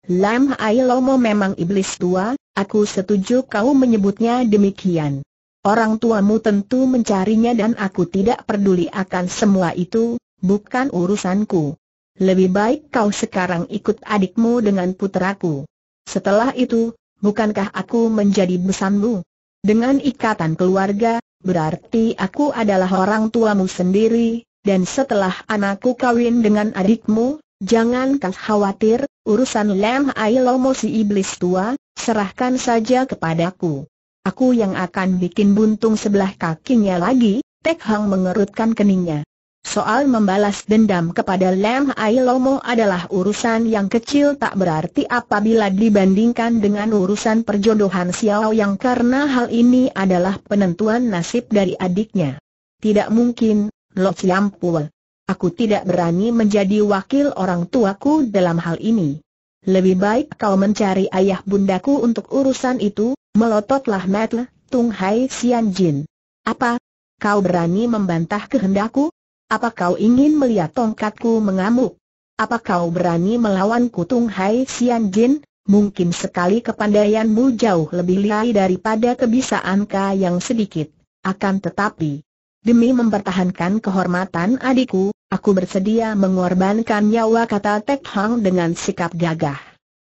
A: Lam Ailomo memang iblis tua, aku setuju kau menyebutnya demikian. Orang tuamu tentu mencarinya dan aku tidak peduli akan semua itu, bukan urusanku. Lebih baik kau sekarang ikut adikmu dengan puteraku. Setelah itu, bukankah aku menjadi besanmu? Dengan ikatan keluarga, berarti aku adalah orang tuamu sendiri, dan setelah anakku kawin dengan adikmu, Jangan kang khawatir, urusan Lam Ailomo si iblis tua, serahkan saja kepadaku. Aku yang akan bikin buntung sebelah kakinya lagi, Tek Hang mengerutkan keningnya. Soal membalas dendam kepada Lam Ailomo adalah urusan yang kecil tak berarti apabila dibandingkan dengan urusan perjodohan Xiao yang karena hal ini adalah penentuan nasib dari adiknya. Tidak mungkin, Lo Siampul. Aku tidak berani menjadi wakil orang tuaku dalam hal ini. Lebih baik kau mencari ayah bundaku untuk urusan itu, melototlah Metle, Tung Hai Sian Jin. Apa? Kau berani membantah kehendakku? Apa kau ingin melihat tongkatku mengamuk? Apa kau berani melawanku Tung Hai Sian Jin? Mungkin sekali kepandaianmu jauh lebih lihai daripada kebisaan yang sedikit. Akan tetapi, Demi mempertahankan kehormatan adikku, aku bersedia mengorbankan nyawa kata Tek Hang dengan sikap gagah.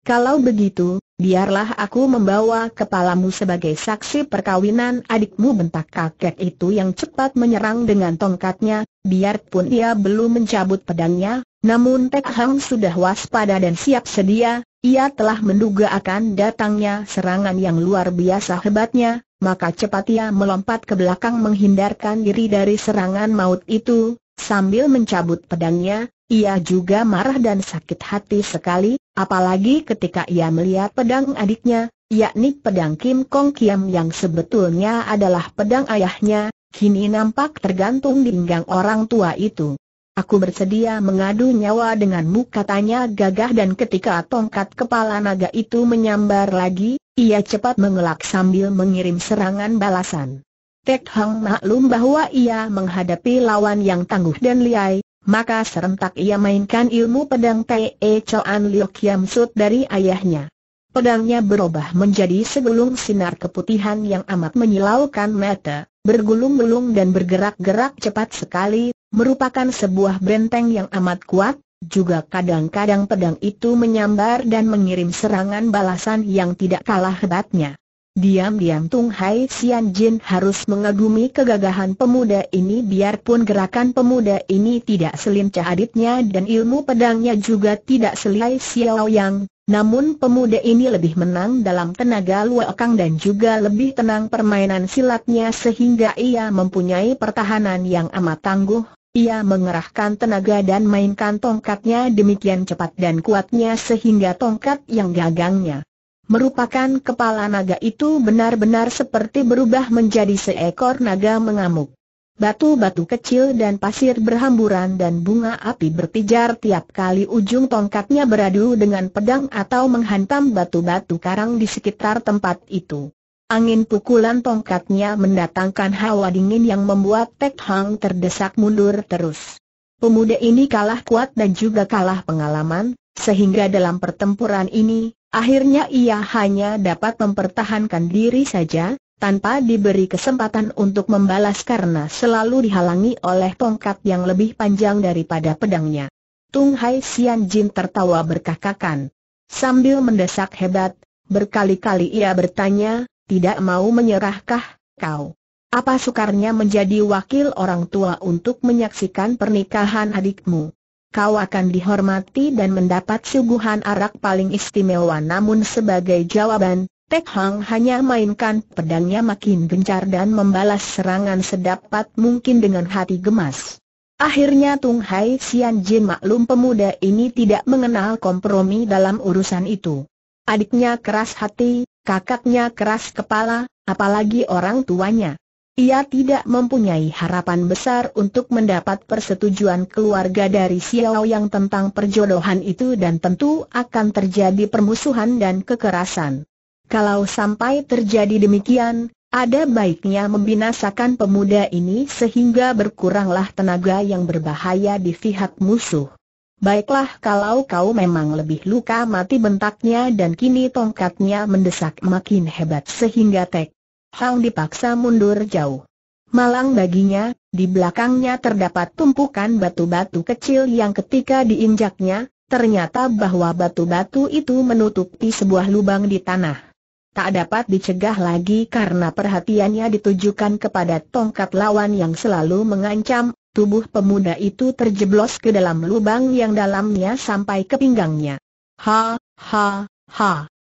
A: Kalau begitu, biarlah aku membawa kepalamu sebagai saksi perkawinan adikmu bentak kakek itu yang cepat menyerang dengan tongkatnya, biarpun ia belum mencabut pedangnya, namun Tek Hang sudah waspada dan siap sedia, ia telah menduga akan datangnya serangan yang luar biasa hebatnya, maka cepat ia melompat ke belakang menghindarkan diri dari serangan maut itu, sambil mencabut pedangnya, ia juga marah dan sakit hati sekali, apalagi ketika ia melihat pedang adiknya, yakni pedang Kim Kong Kiam yang sebetulnya adalah pedang ayahnya, kini nampak tergantung di pinggang orang tua itu. Aku bersedia mengadu nyawa denganmu katanya gagah dan ketika tongkat kepala naga itu menyambar lagi, ia cepat mengelak sambil mengirim serangan balasan. Tek Hang maklum bahwa ia menghadapi lawan yang tangguh dan liai, maka serentak ia mainkan ilmu pedang Te Choan Liu Kiam Sut dari ayahnya. Pedangnya berubah menjadi segulung sinar keputihan yang amat menyilaukan mata, bergulung-gulung dan bergerak-gerak cepat sekali, merupakan sebuah benteng yang amat kuat, juga kadang-kadang pedang itu menyambar dan mengirim serangan balasan yang tidak kalah hebatnya. Diam-diam Tung Hai Sian Jin harus mengagumi kegagahan pemuda ini biarpun gerakan pemuda ini tidak selincah aditnya dan ilmu pedangnya juga tidak selihai Xiao Yang, namun pemuda ini lebih menang dalam tenaga luakang dan juga lebih tenang permainan silatnya sehingga ia mempunyai pertahanan yang amat tangguh ia mengerahkan tenaga dan mainkan tongkatnya demikian cepat dan kuatnya sehingga tongkat yang gagangnya merupakan kepala naga itu benar-benar seperti berubah menjadi seekor naga mengamuk. Batu-batu kecil dan pasir berhamburan dan bunga api berpijar tiap kali ujung tongkatnya beradu dengan pedang atau menghantam batu-batu karang di sekitar tempat itu. Angin pukulan tongkatnya mendatangkan hawa dingin yang membuat Pek Hang terdesak mundur terus. Pemuda ini kalah kuat dan juga kalah pengalaman, sehingga dalam pertempuran ini, akhirnya ia hanya dapat mempertahankan diri saja, tanpa diberi kesempatan untuk membalas karena selalu dihalangi oleh tongkat yang lebih panjang daripada pedangnya. Tung Hai Sian Jin tertawa berkakakan. Sambil mendesak hebat, berkali-kali ia bertanya, tidak mau menyerahkah, kau? Apa sukarnya menjadi wakil orang tua untuk menyaksikan pernikahan adikmu? Kau akan dihormati dan mendapat suguhan arak paling istimewa namun sebagai jawaban, Tek Hang hanya mainkan pedangnya makin gencar dan membalas serangan sedapat mungkin dengan hati gemas. Akhirnya Tung Hai Sian Jin maklum pemuda ini tidak mengenal kompromi dalam urusan itu. Adiknya keras hati, Kakaknya keras kepala, apalagi orang tuanya. Ia tidak mempunyai harapan besar untuk mendapat persetujuan keluarga dari Xiao yang tentang perjodohan itu dan tentu akan terjadi permusuhan dan kekerasan. Kalau sampai terjadi demikian, ada baiknya membinasakan pemuda ini sehingga berkuranglah tenaga yang berbahaya di pihak musuh. Baiklah kalau kau memang lebih luka mati bentaknya dan kini tongkatnya mendesak makin hebat sehingga Tek Hang dipaksa mundur jauh. Malang baginya, di belakangnya terdapat tumpukan batu-batu kecil yang ketika diinjaknya, ternyata bahwa batu-batu itu menutupi sebuah lubang di tanah tak dapat dicegah lagi karena perhatiannya ditujukan kepada tongkat lawan yang selalu mengancam, tubuh pemuda itu terjeblos ke dalam lubang yang dalamnya sampai ke pinggangnya. Ha, ha, ha.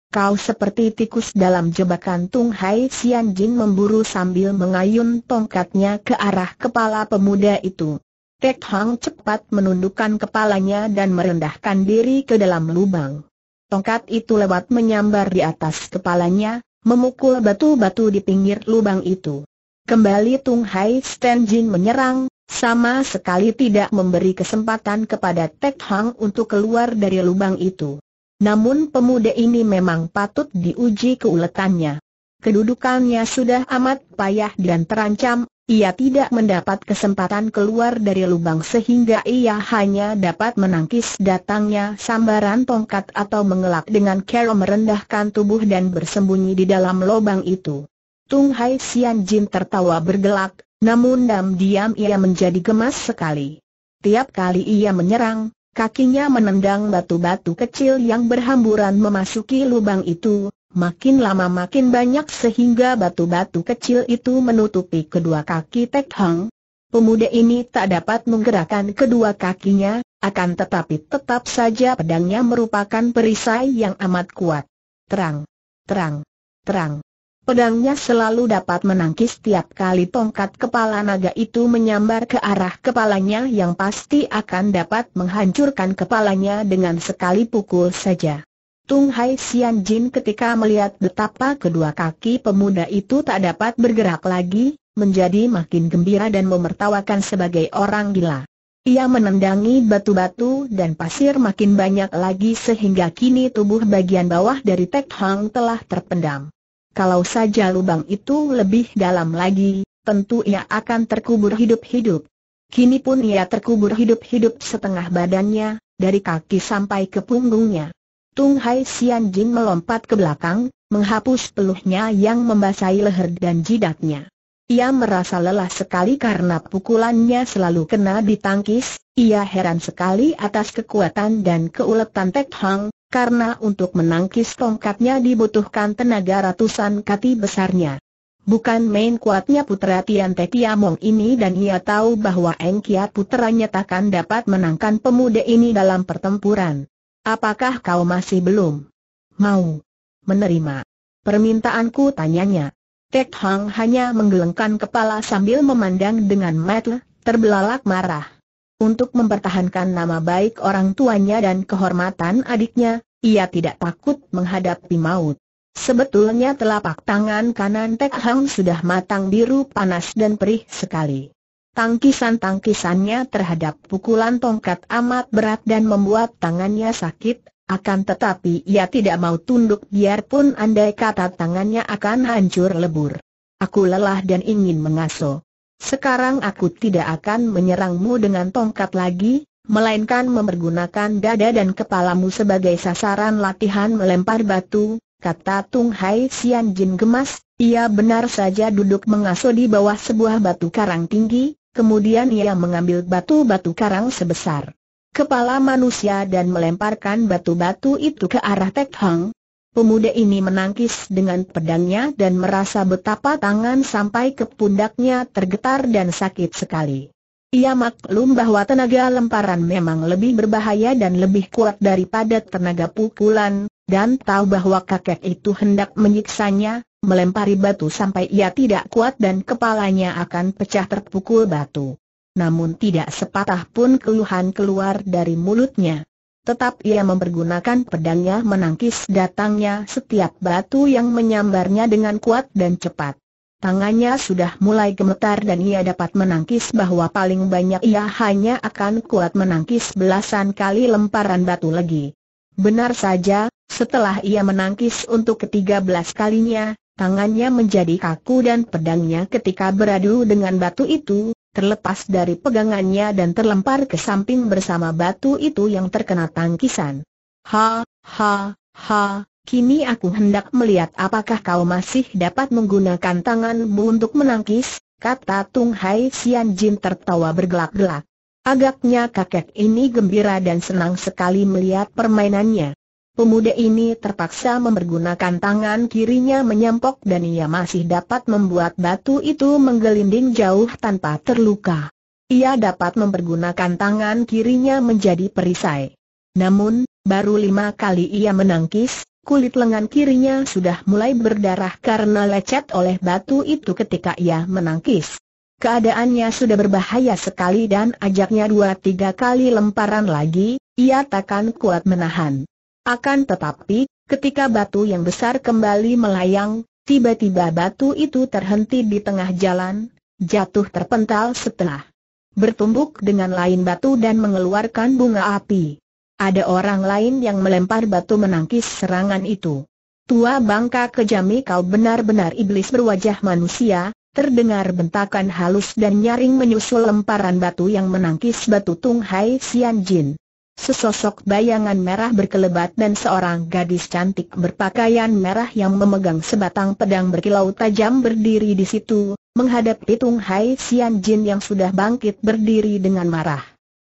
A: Kau seperti tikus dalam jebakan Tung Hai Sian Jin memburu sambil mengayun tongkatnya ke arah kepala pemuda itu. Tek Hang cepat menundukkan kepalanya dan merendahkan diri ke dalam lubang. Tongkat itu lewat menyambar di atas kepalanya, memukul batu-batu di pinggir lubang itu. Kembali Tung Hai Jin menyerang, sama sekali tidak memberi kesempatan kepada Tek Hang untuk keluar dari lubang itu. Namun pemuda ini memang patut diuji keuletannya. Kedudukannya sudah amat payah dan terancam, ia tidak mendapat kesempatan keluar dari lubang sehingga ia hanya dapat menangkis datangnya sambaran tongkat atau mengelak dengan kero merendahkan tubuh dan bersembunyi di dalam lubang itu. Tung Hai Sian Jin tertawa bergelak, namun diam-diam ia menjadi gemas sekali. Tiap kali ia menyerang, kakinya menendang batu-batu kecil yang berhamburan memasuki lubang itu, Makin lama makin banyak sehingga batu-batu kecil itu menutupi kedua kaki Tek Hang. Pemuda ini tak dapat menggerakkan kedua kakinya, akan tetapi tetap saja pedangnya merupakan perisai yang amat kuat. Terang, terang, terang. Pedangnya selalu dapat menangkis tiap kali tongkat kepala naga itu menyambar ke arah kepalanya yang pasti akan dapat menghancurkan kepalanya dengan sekali pukul saja. Tung Hai Sian Jin ketika melihat betapa kedua kaki pemuda itu tak dapat bergerak lagi, menjadi makin gembira dan memertawakan sebagai orang gila. Ia menendangi batu-batu dan pasir makin banyak lagi sehingga kini tubuh bagian bawah dari Tek Hang telah terpendam. Kalau saja lubang itu lebih dalam lagi, tentu ia akan terkubur hidup-hidup. Kini pun ia terkubur hidup-hidup setengah badannya, dari kaki sampai ke punggungnya. Tung Hai Sian Jin melompat ke belakang, menghapus peluhnya yang membasahi leher dan jidatnya. Ia merasa lelah sekali karena pukulannya selalu kena ditangkis. ia heran sekali atas kekuatan dan keuletan Tek Hang, karena untuk menangkis tongkatnya dibutuhkan tenaga ratusan kati besarnya. Bukan main kuatnya putra Tian Te Tiamong ini dan ia tahu bahwa Eng Kia putranya takkan dapat menangkan pemuda ini dalam pertempuran. Apakah kau masih belum mau menerima permintaanku tanyanya? Tek Hang hanya menggelengkan kepala sambil memandang dengan mata terbelalak marah. Untuk mempertahankan nama baik orang tuanya dan kehormatan adiknya, ia tidak takut menghadapi maut. Sebetulnya telapak tangan kanan Tek Hang sudah matang biru panas dan perih sekali. Tangkisan-tangkisannya terhadap pukulan tongkat amat berat dan membuat tangannya sakit, akan tetapi ia tidak mau tunduk biarpun andai kata tangannya akan hancur lebur. Aku lelah dan ingin mengaso. Sekarang aku tidak akan menyerangmu dengan tongkat lagi, melainkan mempergunakan dada dan kepalamu sebagai sasaran latihan melempar batu, kata Tung Hai Sian Jin gemas, ia benar saja duduk mengaso di bawah sebuah batu karang tinggi, Kemudian ia mengambil batu-batu karang sebesar kepala manusia dan melemparkan batu-batu itu ke arah Tek Hang. Pemuda ini menangkis dengan pedangnya dan merasa betapa tangan sampai ke pundaknya tergetar dan sakit sekali. Ia maklum bahwa tenaga lemparan memang lebih berbahaya dan lebih kuat daripada tenaga pukulan, dan tahu bahwa kakek itu hendak menyiksanya, melempari batu sampai ia tidak kuat dan kepalanya akan pecah terpukul batu. Namun tidak sepatah pun keluhan keluar dari mulutnya. Tetap ia mempergunakan pedangnya menangkis datangnya setiap batu yang menyambarnya dengan kuat dan cepat. Tangannya sudah mulai gemetar dan ia dapat menangkis bahwa paling banyak ia hanya akan kuat menangkis belasan kali lemparan batu lagi. Benar saja, setelah ia menangkis untuk ketiga belas kalinya, Tangannya menjadi kaku dan pedangnya ketika beradu dengan batu itu, terlepas dari pegangannya dan terlempar ke samping bersama batu itu yang terkena tangkisan. Ha, ha, ha, kini aku hendak melihat apakah kau masih dapat menggunakan tanganmu untuk menangkis, kata Tung Hai Sian Jin tertawa bergelak-gelak. Agaknya kakek ini gembira dan senang sekali melihat permainannya. Pemuda ini terpaksa mempergunakan tangan kirinya menyampok dan ia masih dapat membuat batu itu menggelinding jauh tanpa terluka. Ia dapat mempergunakan tangan kirinya menjadi perisai. Namun, baru lima kali ia menangkis, kulit lengan kirinya sudah mulai berdarah karena lecet oleh batu itu ketika ia menangkis. Keadaannya sudah berbahaya sekali dan ajaknya dua tiga kali lemparan lagi, ia takkan kuat menahan. Akan tetapi, ketika batu yang besar kembali melayang, tiba-tiba batu itu terhenti di tengah jalan, jatuh terpental setelah bertumbuk dengan lain batu dan mengeluarkan bunga api. Ada orang lain yang melempar batu menangkis serangan itu. Tua bangka kejami kau benar-benar iblis berwajah manusia, terdengar bentakan halus dan nyaring menyusul lemparan batu yang menangkis batu Tung Hai Sian Jin. Sesosok bayangan merah berkelebat dan seorang gadis cantik berpakaian merah yang memegang sebatang pedang berkilau tajam berdiri di situ, menghadapi Tung Hai Sian Jin yang sudah bangkit berdiri dengan marah.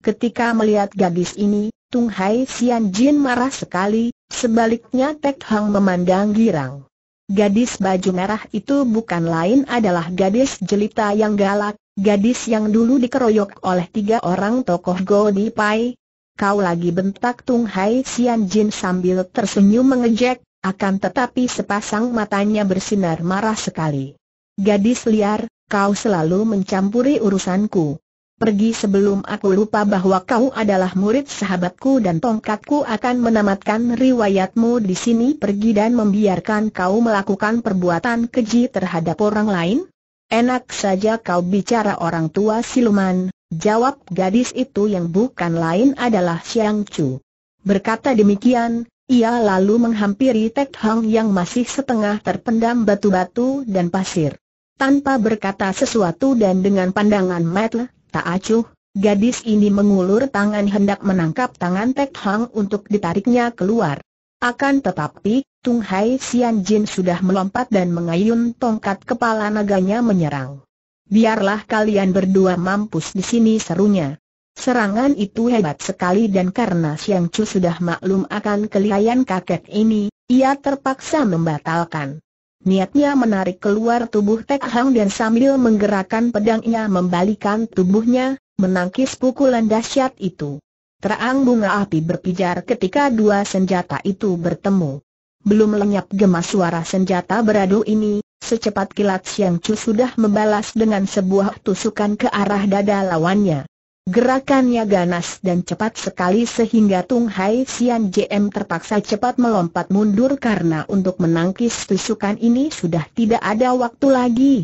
A: Ketika melihat gadis ini, Tung Hai Sian Jin marah sekali, sebaliknya Tek Hang memandang girang. Gadis baju merah itu bukan lain adalah gadis jelita yang galak, gadis yang dulu dikeroyok oleh tiga orang tokoh Godi Pai, Kau lagi bentak Tung Hai Sian Jin sambil tersenyum mengejek, akan tetapi sepasang matanya bersinar marah sekali. Gadis liar, kau selalu mencampuri urusanku. Pergi sebelum aku lupa bahwa kau adalah murid sahabatku dan tongkatku akan menamatkan riwayatmu di sini pergi dan membiarkan kau melakukan perbuatan keji terhadap orang lain. Enak saja kau bicara orang tua siluman, Jawab gadis itu yang bukan lain adalah Xiang Chu. Berkata demikian, ia lalu menghampiri Tek Hang yang masih setengah terpendam batu-batu dan pasir. Tanpa berkata sesuatu dan dengan pandangan matle, tak acuh, gadis ini mengulur tangan hendak menangkap tangan Tek Hang untuk ditariknya keluar. Akan tetapi, Tung Hai Xian Jin sudah melompat dan mengayun tongkat kepala naganya menyerang. Biarlah kalian berdua mampus di sini serunya. Serangan itu hebat sekali dan karena Siang Chu sudah maklum akan kelihayan kakek ini, ia terpaksa membatalkan. Niatnya menarik keluar tubuh Tek Hang dan sambil menggerakkan pedangnya membalikan tubuhnya, menangkis pukulan dahsyat itu. Terang bunga api berpijar ketika dua senjata itu bertemu. Belum lenyap gemas suara senjata beradu ini, Secepat kilat Siang Chu sudah membalas dengan sebuah tusukan ke arah dada lawannya. Gerakannya ganas dan cepat sekali sehingga Tung Hai Sian JM terpaksa cepat melompat mundur karena untuk menangkis tusukan ini sudah tidak ada waktu lagi.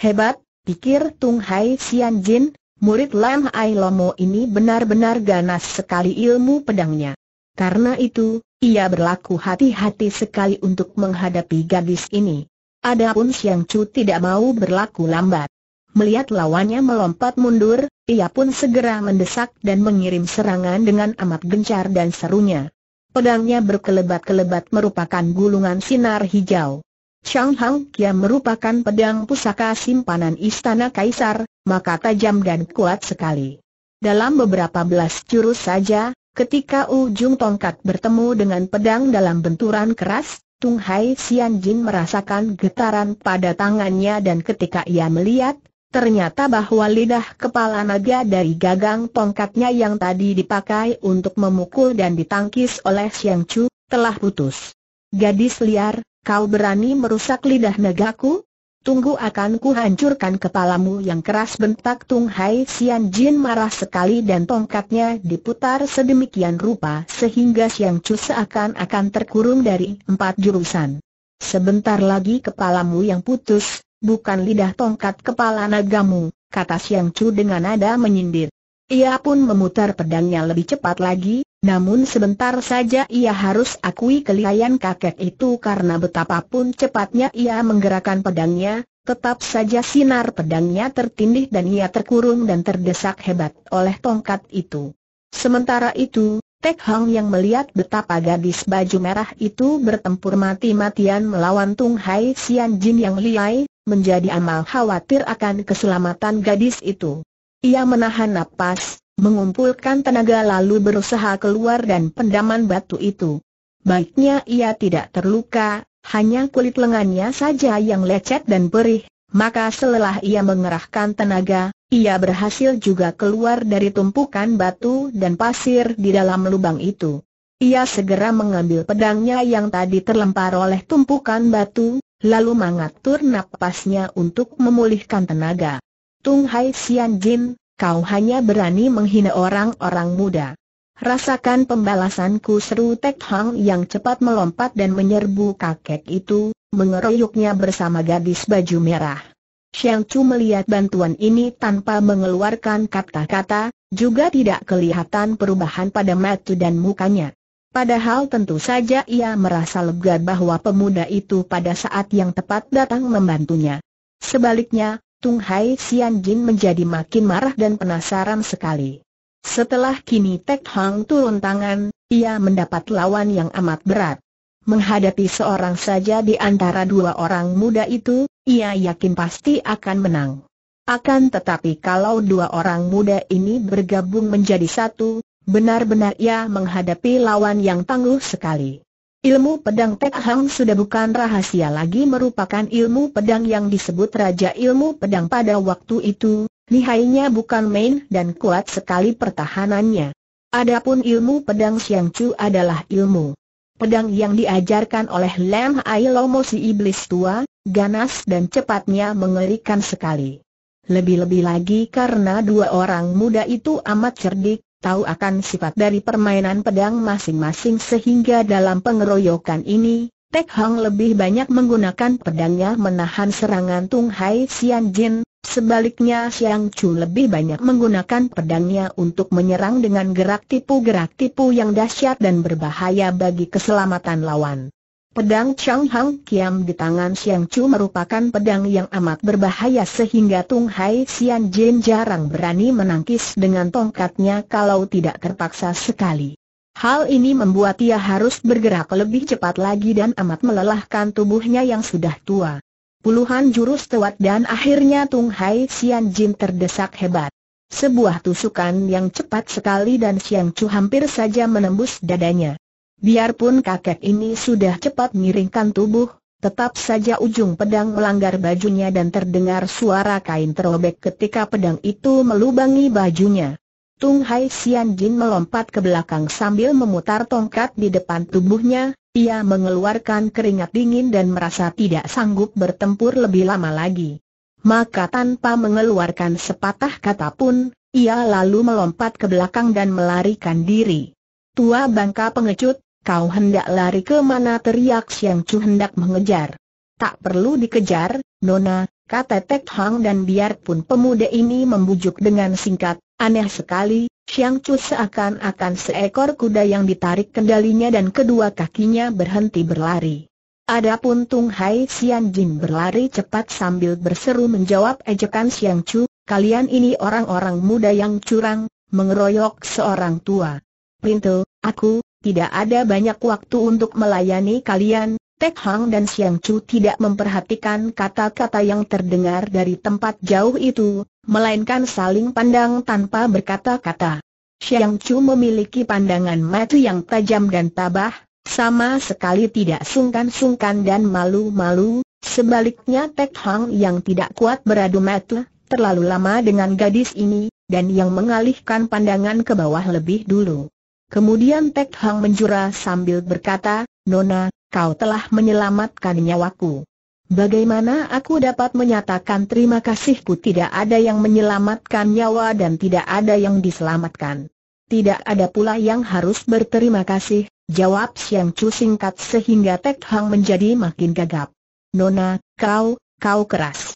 A: Hebat, pikir Tung Hai Sian Jin, murid Lam Ai Lomo ini benar-benar ganas sekali ilmu pedangnya. Karena itu, ia berlaku hati-hati sekali untuk menghadapi gadis ini. Adapun Siang Chu tidak mau berlaku lambat. Melihat lawannya melompat mundur, ia pun segera mendesak dan mengirim serangan dengan amat gencar dan serunya. Pedangnya berkelebat-kelebat merupakan gulungan sinar hijau. Chang Hang Kiam merupakan pedang pusaka simpanan istana kaisar, maka tajam dan kuat sekali. Dalam beberapa belas jurus saja, ketika ujung tongkat bertemu dengan pedang dalam benturan keras, Tung Hai Xian Jin merasakan getaran pada tangannya dan ketika ia melihat, ternyata bahwa lidah kepala naga dari gagang tongkatnya yang tadi dipakai untuk memukul dan ditangkis oleh Xiang Chu, telah putus. Gadis liar, kau berani merusak lidah negaku? Tunggu akan hancurkan kepalamu yang keras bentak Tung Hai Sian Jin marah sekali dan tongkatnya diputar sedemikian rupa sehingga Siang Chu seakan-akan terkurung dari empat jurusan. Sebentar lagi kepalamu yang putus, bukan lidah tongkat kepala nagamu, kata Siang Chu dengan nada menyindir. Ia pun memutar pedangnya lebih cepat lagi, namun sebentar saja ia harus akui kelihayan kakek itu karena betapapun cepatnya ia menggerakkan pedangnya, tetap saja sinar pedangnya tertindih dan ia terkurung dan terdesak hebat oleh tongkat itu. Sementara itu, Tek Hong yang melihat betapa gadis baju merah itu bertempur mati-matian melawan Tung Hai Sian Jin yang liai, menjadi amal khawatir akan keselamatan gadis itu. Ia menahan napas, mengumpulkan tenaga lalu berusaha keluar dan pendaman batu itu. Baiknya ia tidak terluka, hanya kulit lengannya saja yang lecet dan perih, maka setelah ia mengerahkan tenaga, ia berhasil juga keluar dari tumpukan batu dan pasir di dalam lubang itu. Ia segera mengambil pedangnya yang tadi terlempar oleh tumpukan batu, lalu mengatur nafasnya untuk memulihkan tenaga. Tung Hai Sian Jin, kau hanya berani menghina orang-orang muda. Rasakan pembalasanku seru Tek Hang yang cepat melompat dan menyerbu kakek itu, mengeroyoknya bersama gadis baju merah. Xiang Chu melihat bantuan ini tanpa mengeluarkan kata-kata, juga tidak kelihatan perubahan pada matu dan mukanya. Padahal tentu saja ia merasa lega bahwa pemuda itu pada saat yang tepat datang membantunya. Sebaliknya, Tung Hai Sian Jin menjadi makin marah dan penasaran sekali. Setelah kini Tek Hang turun tangan, ia mendapat lawan yang amat berat. Menghadapi seorang saja di antara dua orang muda itu, ia yakin pasti akan menang. Akan tetapi kalau dua orang muda ini bergabung menjadi satu, benar-benar ia menghadapi lawan yang tangguh sekali. Ilmu pedang Pek Hang sudah bukan rahasia lagi merupakan ilmu pedang yang disebut Raja Ilmu Pedang pada waktu itu, lihainya bukan main dan kuat sekali pertahanannya. Adapun ilmu pedang Siang Chu adalah ilmu pedang yang diajarkan oleh Lam Hai Lomo si iblis tua, ganas dan cepatnya mengerikan sekali. Lebih-lebih lagi karena dua orang muda itu amat cerdik, tahu akan sifat dari permainan pedang masing-masing sehingga dalam pengeroyokan ini, Tek Hong lebih banyak menggunakan pedangnya menahan serangan Tung Hai Xian Jin, sebaliknya Xiang Chu lebih banyak menggunakan pedangnya untuk menyerang dengan gerak tipu-gerak tipu yang dahsyat dan berbahaya bagi keselamatan lawan. Pedang Chang Hang Kiam di tangan Siang Chu merupakan pedang yang amat berbahaya sehingga Tung Hai Sian Jin jarang berani menangkis dengan tongkatnya kalau tidak terpaksa sekali. Hal ini membuat ia harus bergerak lebih cepat lagi dan amat melelahkan tubuhnya yang sudah tua. Puluhan jurus tewat dan akhirnya Tung Hai Xian Jin terdesak hebat. Sebuah tusukan yang cepat sekali dan Siang Chu hampir saja menembus dadanya. Biarpun kakek ini sudah cepat miringkan tubuh, tetap saja ujung pedang melanggar bajunya dan terdengar suara kain terobek ketika pedang itu melubangi bajunya. Tung Hai Sian Jin melompat ke belakang sambil memutar tongkat di depan tubuhnya, ia mengeluarkan keringat dingin dan merasa tidak sanggup bertempur lebih lama lagi. Maka tanpa mengeluarkan sepatah kata pun, ia lalu melompat ke belakang dan melarikan diri. Tua bangka pengecut, Kau hendak lari ke mana teriak Siang Chu hendak mengejar. Tak perlu dikejar, Nona, kata Tek Hang dan biarpun pemuda ini membujuk dengan singkat, aneh sekali, Siang Chu seakan-akan seekor kuda yang ditarik kendalinya dan kedua kakinya berhenti berlari. Adapun Tung Hai Sian Jin berlari cepat sambil berseru menjawab ejekan Siang Chu, kalian ini orang-orang muda yang curang, mengeroyok seorang tua. Pintu, aku, tidak ada banyak waktu untuk melayani kalian, Tek Hang dan Siang Chu tidak memperhatikan kata-kata yang terdengar dari tempat jauh itu, melainkan saling pandang tanpa berkata-kata. Siang Chu memiliki pandangan mata yang tajam dan tabah, sama sekali tidak sungkan-sungkan dan malu-malu, sebaliknya Tek Hang yang tidak kuat beradu mata, terlalu lama dengan gadis ini, dan yang mengalihkan pandangan ke bawah lebih dulu. Kemudian Tek Hang menjura sambil berkata, Nona, kau telah menyelamatkan nyawaku. Bagaimana aku dapat menyatakan terima kasihku tidak ada yang menyelamatkan nyawa dan tidak ada yang diselamatkan. Tidak ada pula yang harus berterima kasih, jawab Siang Chu singkat sehingga Tek Hang menjadi makin gagap. Nona, kau, kau keras.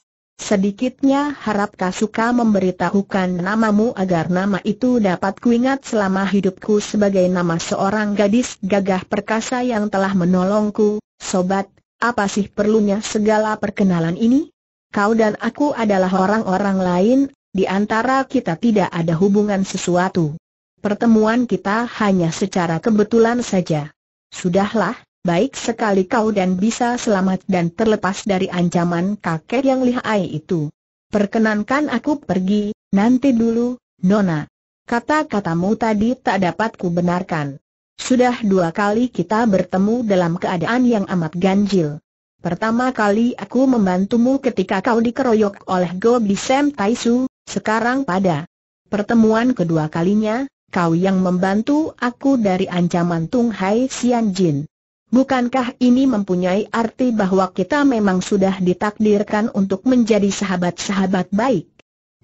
A: Sedikitnya harap Kasuka memberitahukan namamu agar nama itu dapat kuingat selama hidupku sebagai nama seorang gadis gagah perkasa yang telah menolongku. Sobat, apa sih perlunya segala perkenalan ini? Kau dan aku adalah orang-orang lain, di antara kita tidak ada hubungan sesuatu. Pertemuan kita hanya secara kebetulan saja. Sudahlah, Baik sekali kau dan bisa selamat dan terlepas dari ancaman kakek yang lihai itu. Perkenankan aku pergi, nanti dulu, Nona. Kata-katamu tadi tak dapat ku benarkan. Sudah dua kali kita bertemu dalam keadaan yang amat ganjil. Pertama kali aku membantumu ketika kau dikeroyok oleh Gobi Sam Taisu, sekarang pada pertemuan kedua kalinya, kau yang membantu aku dari ancaman Tung Hai Sian Jin. Bukankah ini mempunyai arti bahwa kita memang sudah ditakdirkan untuk menjadi sahabat-sahabat baik?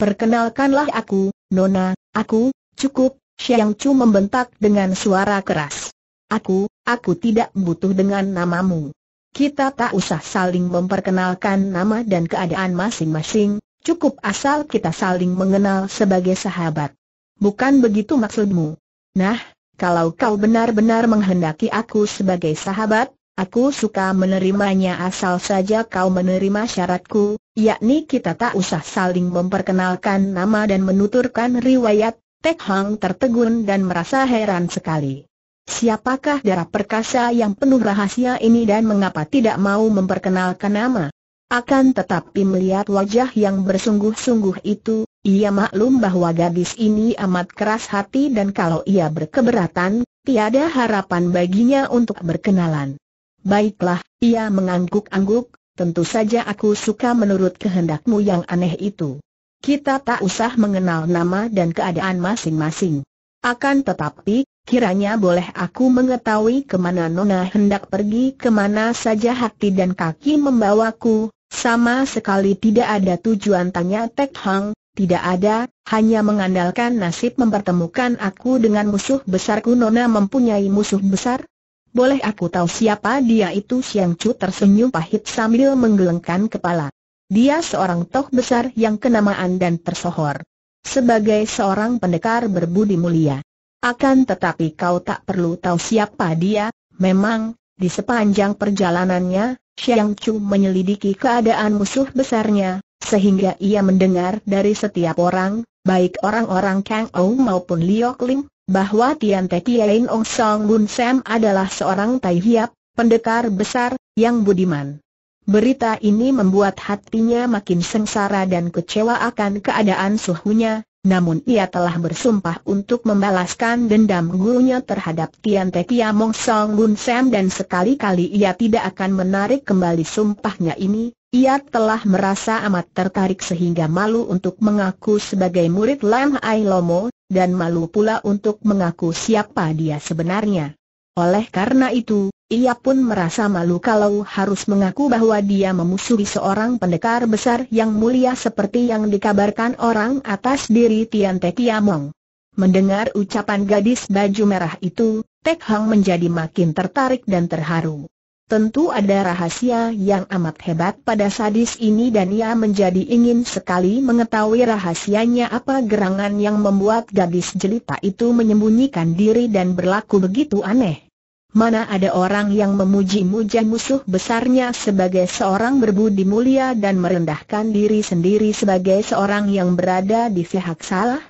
A: Perkenalkanlah aku, Nona, aku, cukup, Xiang Chu membentak dengan suara keras. Aku, aku tidak butuh dengan namamu. Kita tak usah saling memperkenalkan nama dan keadaan masing-masing, cukup asal kita saling mengenal sebagai sahabat. Bukan begitu maksudmu? Nah, kalau kau benar-benar menghendaki aku sebagai sahabat, aku suka menerimanya asal saja kau menerima syaratku, yakni kita tak usah saling memperkenalkan nama dan menuturkan riwayat, Tek Hang tertegun dan merasa heran sekali. Siapakah darah perkasa yang penuh rahasia ini dan mengapa tidak mau memperkenalkan nama? Akan tetapi melihat wajah yang bersungguh-sungguh itu, ia maklum bahwa gadis ini amat keras hati dan kalau ia berkeberatan, tiada harapan baginya untuk berkenalan. Baiklah, ia mengangguk-angguk, tentu saja aku suka menurut kehendakmu yang aneh itu. Kita tak usah mengenal nama dan keadaan masing-masing. Akan tetapi, kiranya boleh aku mengetahui kemana Nona hendak pergi kemana saja hati dan kaki membawaku, sama sekali tidak ada tujuan tanya Tek Hang, tidak ada, hanya mengandalkan nasib mempertemukan aku dengan musuh besarku Nona mempunyai musuh besar? Boleh aku tahu siapa dia itu Siang Chu tersenyum pahit sambil menggelengkan kepala. Dia seorang toh besar yang kenamaan dan tersohor. Sebagai seorang pendekar berbudi mulia. Akan tetapi kau tak perlu tahu siapa dia, memang, di sepanjang perjalanannya, Xiang Chu menyelidiki keadaan musuh besarnya, sehingga ia mendengar dari setiap orang, baik orang-orang Kang Ou maupun Liu Lim, bahwa Tian Te Tian Ong Song Bun Sam adalah seorang Tai Hiap, pendekar besar, yang budiman. Berita ini membuat hatinya makin sengsara dan kecewa akan keadaan suhunya, namun ia telah bersumpah untuk membalaskan dendam gurunya terhadap Tian Te Kia Mong Song Bun Sam dan sekali-kali ia tidak akan menarik kembali sumpahnya ini. Ia telah merasa amat tertarik sehingga malu untuk mengaku sebagai murid Lam Ai Lomo, dan malu pula untuk mengaku siapa dia sebenarnya. Oleh karena itu, ia pun merasa malu kalau harus mengaku bahwa dia memusuhi seorang pendekar besar yang mulia seperti yang dikabarkan orang atas diri Tian Te Kiamong. Mendengar ucapan gadis baju merah itu, Tek Hang menjadi makin tertarik dan terharu. Tentu ada rahasia yang amat hebat pada sadis ini dan ia menjadi ingin sekali mengetahui rahasianya apa gerangan yang membuat gadis jelita itu menyembunyikan diri dan berlaku begitu aneh. Mana ada orang yang memuji-muja musuh besarnya sebagai seorang berbudi mulia dan merendahkan diri sendiri sebagai seorang yang berada di pihak salah?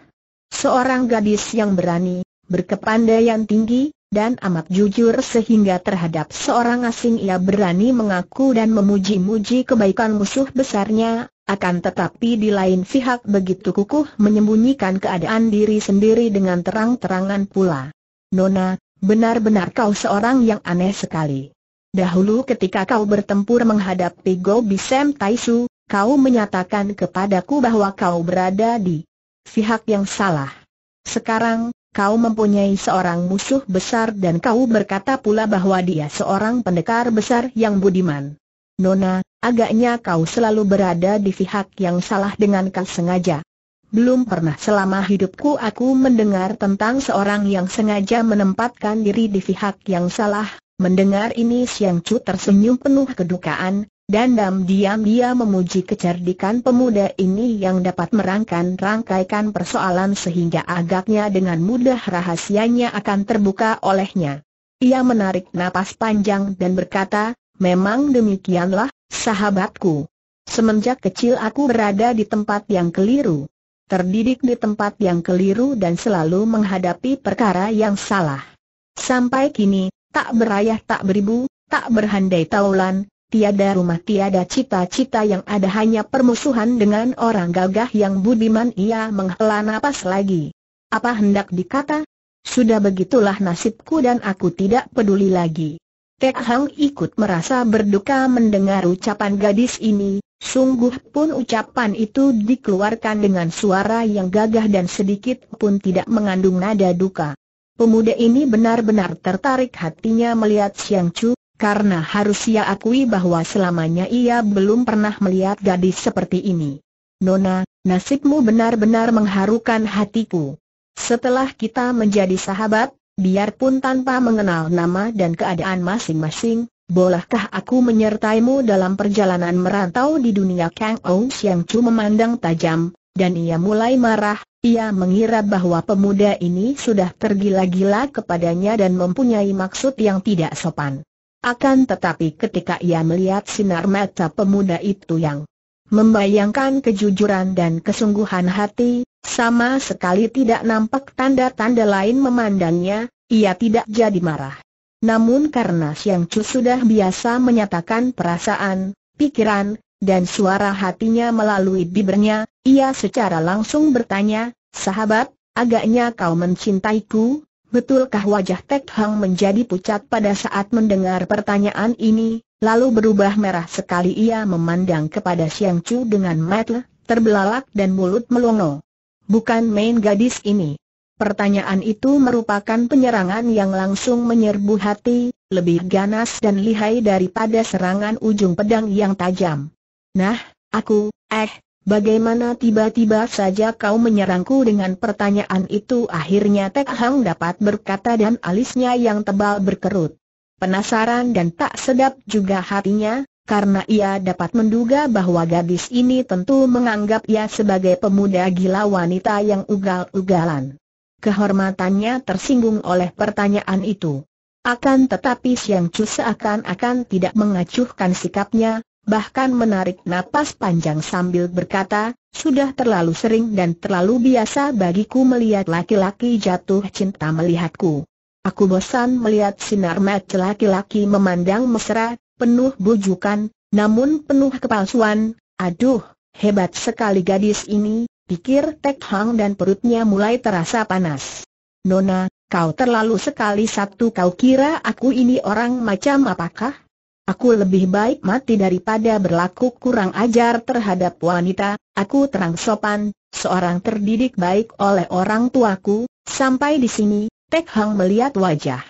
A: Seorang gadis yang berani, berkepandaian tinggi, dan amat jujur sehingga terhadap seorang asing ia berani mengaku dan memuji-muji kebaikan musuh besarnya, akan tetapi di lain pihak begitu kukuh menyembunyikan keadaan diri sendiri dengan terang-terangan pula. Nona, Benar-benar kau seorang yang aneh sekali. Dahulu ketika kau bertempur menghadapi Go Bisem Taisu, kau menyatakan kepadaku bahwa kau berada di pihak yang salah. Sekarang, kau mempunyai seorang musuh besar dan kau berkata pula bahwa dia seorang pendekar besar yang budiman. Nona, agaknya kau selalu berada di pihak yang salah dengan sengaja. Belum pernah selama hidupku aku mendengar tentang seorang yang sengaja menempatkan diri di pihak yang salah. Mendengar ini Siang Chu tersenyum penuh kedukaan, dan diam-diam dia memuji kecerdikan pemuda ini yang dapat merangkan rangkaikan persoalan sehingga agaknya dengan mudah rahasianya akan terbuka olehnya. Ia menarik napas panjang dan berkata, memang demikianlah, sahabatku. Semenjak kecil aku berada di tempat yang keliru terdidik di tempat yang keliru dan selalu menghadapi perkara yang salah. Sampai kini, tak berayah tak beribu, tak berhandai taulan, tiada rumah tiada cita-cita yang ada hanya permusuhan dengan orang gagah yang budiman ia menghela napas lagi. Apa hendak dikata? Sudah begitulah nasibku dan aku tidak peduli lagi. Tek Hang ikut merasa berduka mendengar ucapan gadis ini, Sungguh pun ucapan itu dikeluarkan dengan suara yang gagah dan sedikit pun tidak mengandung nada duka. Pemuda ini benar-benar tertarik hatinya melihat Xiang Chu, karena harus ia akui bahwa selamanya ia belum pernah melihat gadis seperti ini. Nona, nasibmu benar-benar mengharukan hatiku. Setelah kita menjadi sahabat, biarpun tanpa mengenal nama dan keadaan masing-masing, Bolehkah aku menyertaimu dalam perjalanan merantau di dunia Kang Ou Siang Chu memandang tajam, dan ia mulai marah, ia mengira bahwa pemuda ini sudah tergila-gila kepadanya dan mempunyai maksud yang tidak sopan. Akan tetapi ketika ia melihat sinar mata pemuda itu yang membayangkan kejujuran dan kesungguhan hati, sama sekali tidak nampak tanda-tanda lain memandangnya, ia tidak jadi marah. Namun karena Siang Chu sudah biasa menyatakan perasaan, pikiran, dan suara hatinya melalui bibirnya, ia secara langsung bertanya, sahabat, agaknya kau mencintaiku, betulkah wajah Tek Hang menjadi pucat pada saat mendengar pertanyaan ini, lalu berubah merah sekali ia memandang kepada Siang Chu dengan mata terbelalak dan mulut melongo. Bukan main gadis ini. Pertanyaan itu merupakan penyerangan yang langsung menyerbu hati, lebih ganas dan lihai daripada serangan ujung pedang yang tajam. Nah, aku, eh, bagaimana tiba-tiba saja kau menyerangku dengan pertanyaan itu akhirnya Tek Hang dapat berkata dan alisnya yang tebal berkerut. Penasaran dan tak sedap juga hatinya, karena ia dapat menduga bahwa gadis ini tentu menganggap ia sebagai pemuda gila wanita yang ugal-ugalan. Kehormatannya tersinggung oleh pertanyaan itu. Akan tetapi Siang Chu seakan-akan tidak mengacuhkan sikapnya, bahkan menarik napas panjang sambil berkata, sudah terlalu sering dan terlalu biasa bagiku melihat laki-laki jatuh cinta melihatku. Aku bosan melihat sinar mata laki-laki memandang mesra, penuh bujukan, namun penuh kepalsuan, aduh, hebat sekali gadis ini, pikir Tek Hang dan perutnya mulai terasa panas. Nona, kau terlalu sekali satu kau kira aku ini orang macam apakah? Aku lebih baik mati daripada berlaku kurang ajar terhadap wanita, aku terang sopan, seorang terdidik baik oleh orang tuaku, sampai di sini, Tek Hang melihat wajah.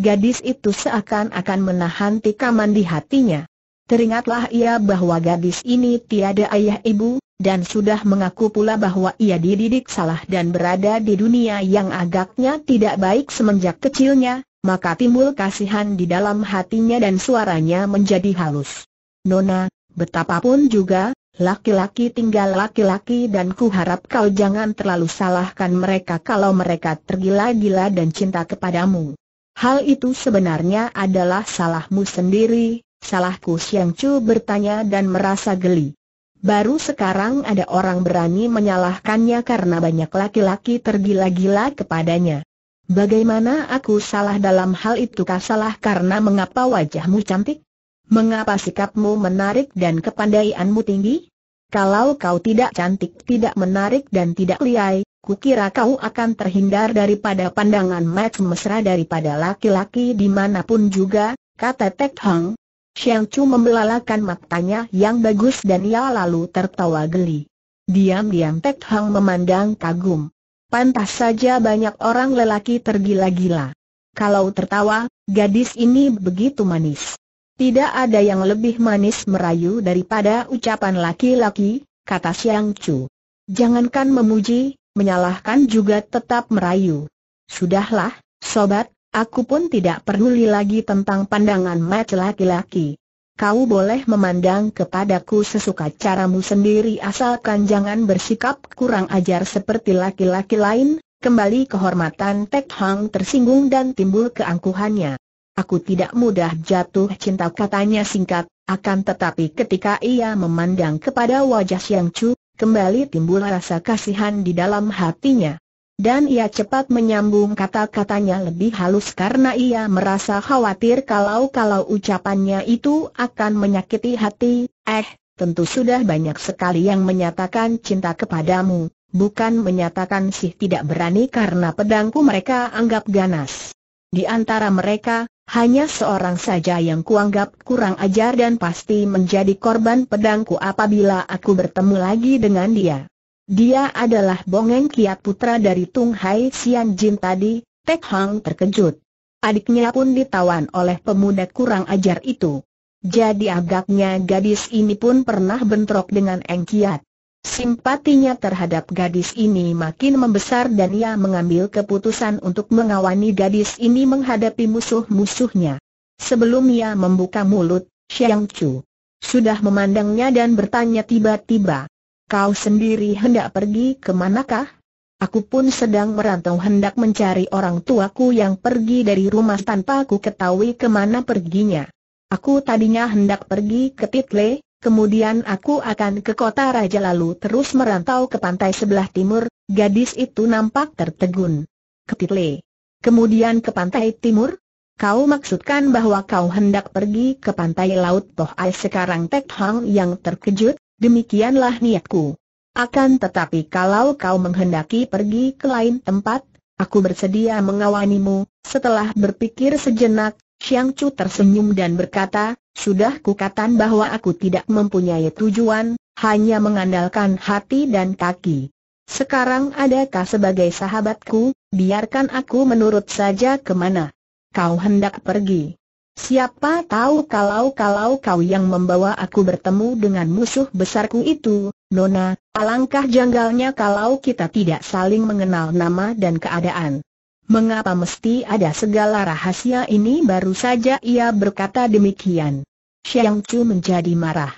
A: Gadis itu seakan-akan menahan tikaman di hatinya. Teringatlah ia bahwa gadis ini tiada ayah ibu, dan sudah mengaku pula bahwa ia dididik salah dan berada di dunia yang agaknya tidak baik semenjak kecilnya, maka timbul kasihan di dalam hatinya dan suaranya menjadi halus. Nona, betapapun juga, laki-laki tinggal laki-laki dan ku harap kau jangan terlalu salahkan mereka kalau mereka tergila-gila dan cinta kepadamu. Hal itu sebenarnya adalah salahmu sendiri, salahku Siang cu bertanya dan merasa geli. Baru sekarang ada orang berani menyalahkannya karena banyak laki-laki tergila-gila kepadanya. Bagaimana aku salah dalam hal itu kah salah karena mengapa wajahmu cantik? Mengapa sikapmu menarik dan kepandaianmu tinggi? Kalau kau tidak cantik, tidak menarik dan tidak liai, kukira kau akan terhindar daripada pandangan match mesra daripada laki-laki dimanapun juga, kata Tek Hong, Xiang Chu membelalakan matanya yang bagus dan ia lalu tertawa geli. Diam-diam Pek Hang memandang kagum. Pantas saja banyak orang lelaki tergila-gila. Kalau tertawa, gadis ini begitu manis. Tidak ada yang lebih manis merayu daripada ucapan laki-laki, kata Xiang Chu. Jangankan memuji, menyalahkan juga tetap merayu. Sudahlah, sobat, Aku pun tidak peduli lagi tentang pandangan mata laki-laki. Kau boleh memandang kepadaku sesuka caramu sendiri asalkan jangan bersikap kurang ajar seperti laki-laki lain, kembali kehormatan Tek Hang tersinggung dan timbul keangkuhannya. Aku tidak mudah jatuh cinta katanya singkat, akan tetapi ketika ia memandang kepada wajah Siang Chu, kembali timbul rasa kasihan di dalam hatinya. Dan ia cepat menyambung kata-katanya lebih halus karena ia merasa khawatir kalau-kalau ucapannya itu akan menyakiti hati. Eh, tentu sudah banyak sekali yang menyatakan cinta kepadamu, bukan menyatakan sih tidak berani karena pedangku mereka anggap ganas. Di antara mereka, hanya seorang saja yang kuanggap kurang ajar dan pasti menjadi korban pedangku apabila aku bertemu lagi dengan dia. Dia adalah Bongeng Kiat putra dari Tung Hai Xian Jin tadi, Tek Hang terkejut. Adiknya pun ditawan oleh pemuda kurang ajar itu. Jadi agaknya gadis ini pun pernah bentrok dengan Eng Kiat. Simpatinya terhadap gadis ini makin membesar dan ia mengambil keputusan untuk mengawani gadis ini menghadapi musuh-musuhnya. Sebelum ia membuka mulut, Xiang Chu sudah memandangnya dan bertanya tiba-tiba, Kau sendiri hendak pergi ke manakah? Aku pun sedang merantau hendak mencari orang tuaku yang pergi dari rumah tanpa ku ketahui kemana perginya. Aku tadinya hendak pergi ke Title, kemudian aku akan ke kota raja lalu terus merantau ke pantai sebelah timur, gadis itu nampak tertegun. Ke Title. Kemudian ke pantai timur? Kau maksudkan bahwa kau hendak pergi ke pantai laut Toh Ai sekarang Tek Hang yang terkejut, Demikianlah niatku. Akan tetapi kalau kau menghendaki pergi ke lain tempat, aku bersedia mengawanimu. Setelah berpikir sejenak, Xiang Chu tersenyum dan berkata, sudah kukatakan bahwa aku tidak mempunyai tujuan, hanya mengandalkan hati dan kaki. Sekarang adakah sebagai sahabatku, biarkan aku menurut saja kemana kau hendak pergi. Siapa tahu kalau-kalau kau yang membawa aku bertemu dengan musuh besarku itu, Nona, alangkah janggalnya kalau kita tidak saling mengenal nama dan keadaan. Mengapa mesti ada segala rahasia ini baru saja ia berkata demikian. Xiang Chu menjadi marah.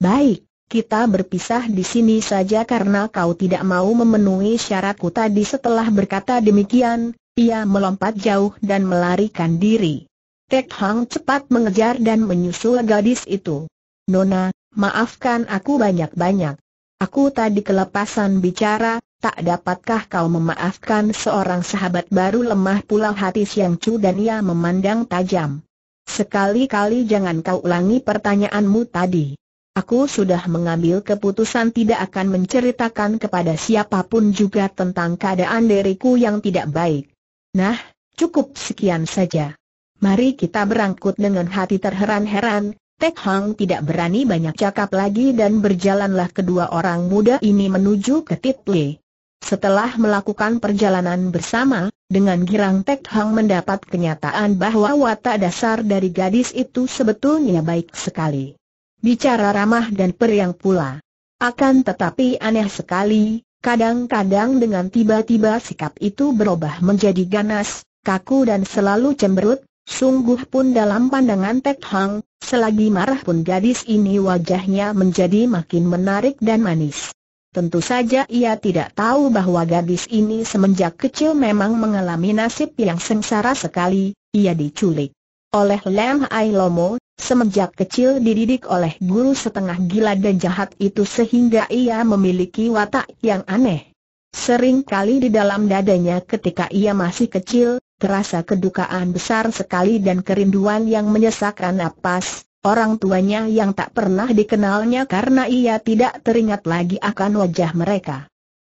A: Baik, kita berpisah di sini saja karena kau tidak mau memenuhi syaratku tadi setelah berkata demikian, ia melompat jauh dan melarikan diri. Tek Hang cepat mengejar dan menyusul gadis itu. Nona, maafkan aku banyak-banyak. Aku tadi kelepasan bicara, tak dapatkah kau memaafkan seorang sahabat baru lemah pula hati Siang Chu dan ia memandang tajam. Sekali-kali jangan kau ulangi pertanyaanmu tadi. Aku sudah mengambil keputusan tidak akan menceritakan kepada siapapun juga tentang keadaan diriku yang tidak baik. Nah, cukup sekian saja. Mari kita berangkut dengan hati terheran-heran, Tek Hang tidak berani banyak cakap lagi dan berjalanlah kedua orang muda ini menuju ke titli. Setelah melakukan perjalanan bersama, dengan girang Tek Hang mendapat kenyataan bahwa watak dasar dari gadis itu sebetulnya baik sekali. Bicara ramah dan periang pula. Akan tetapi aneh sekali, kadang-kadang dengan tiba-tiba sikap itu berubah menjadi ganas, kaku dan selalu cemberut, Sungguh pun dalam pandangan Tek Hang, selagi marah pun gadis ini wajahnya menjadi makin menarik dan manis. Tentu saja ia tidak tahu bahwa gadis ini semenjak kecil memang mengalami nasib yang sengsara sekali, ia diculik oleh Lem Hai Lomo, semenjak kecil dididik oleh guru setengah gila dan jahat itu sehingga ia memiliki watak yang aneh. Sering kali di dalam dadanya ketika ia masih kecil, terasa kedukaan besar sekali dan kerinduan yang menyesakkan napas, orang tuanya yang tak pernah dikenalnya karena ia tidak teringat lagi akan wajah mereka.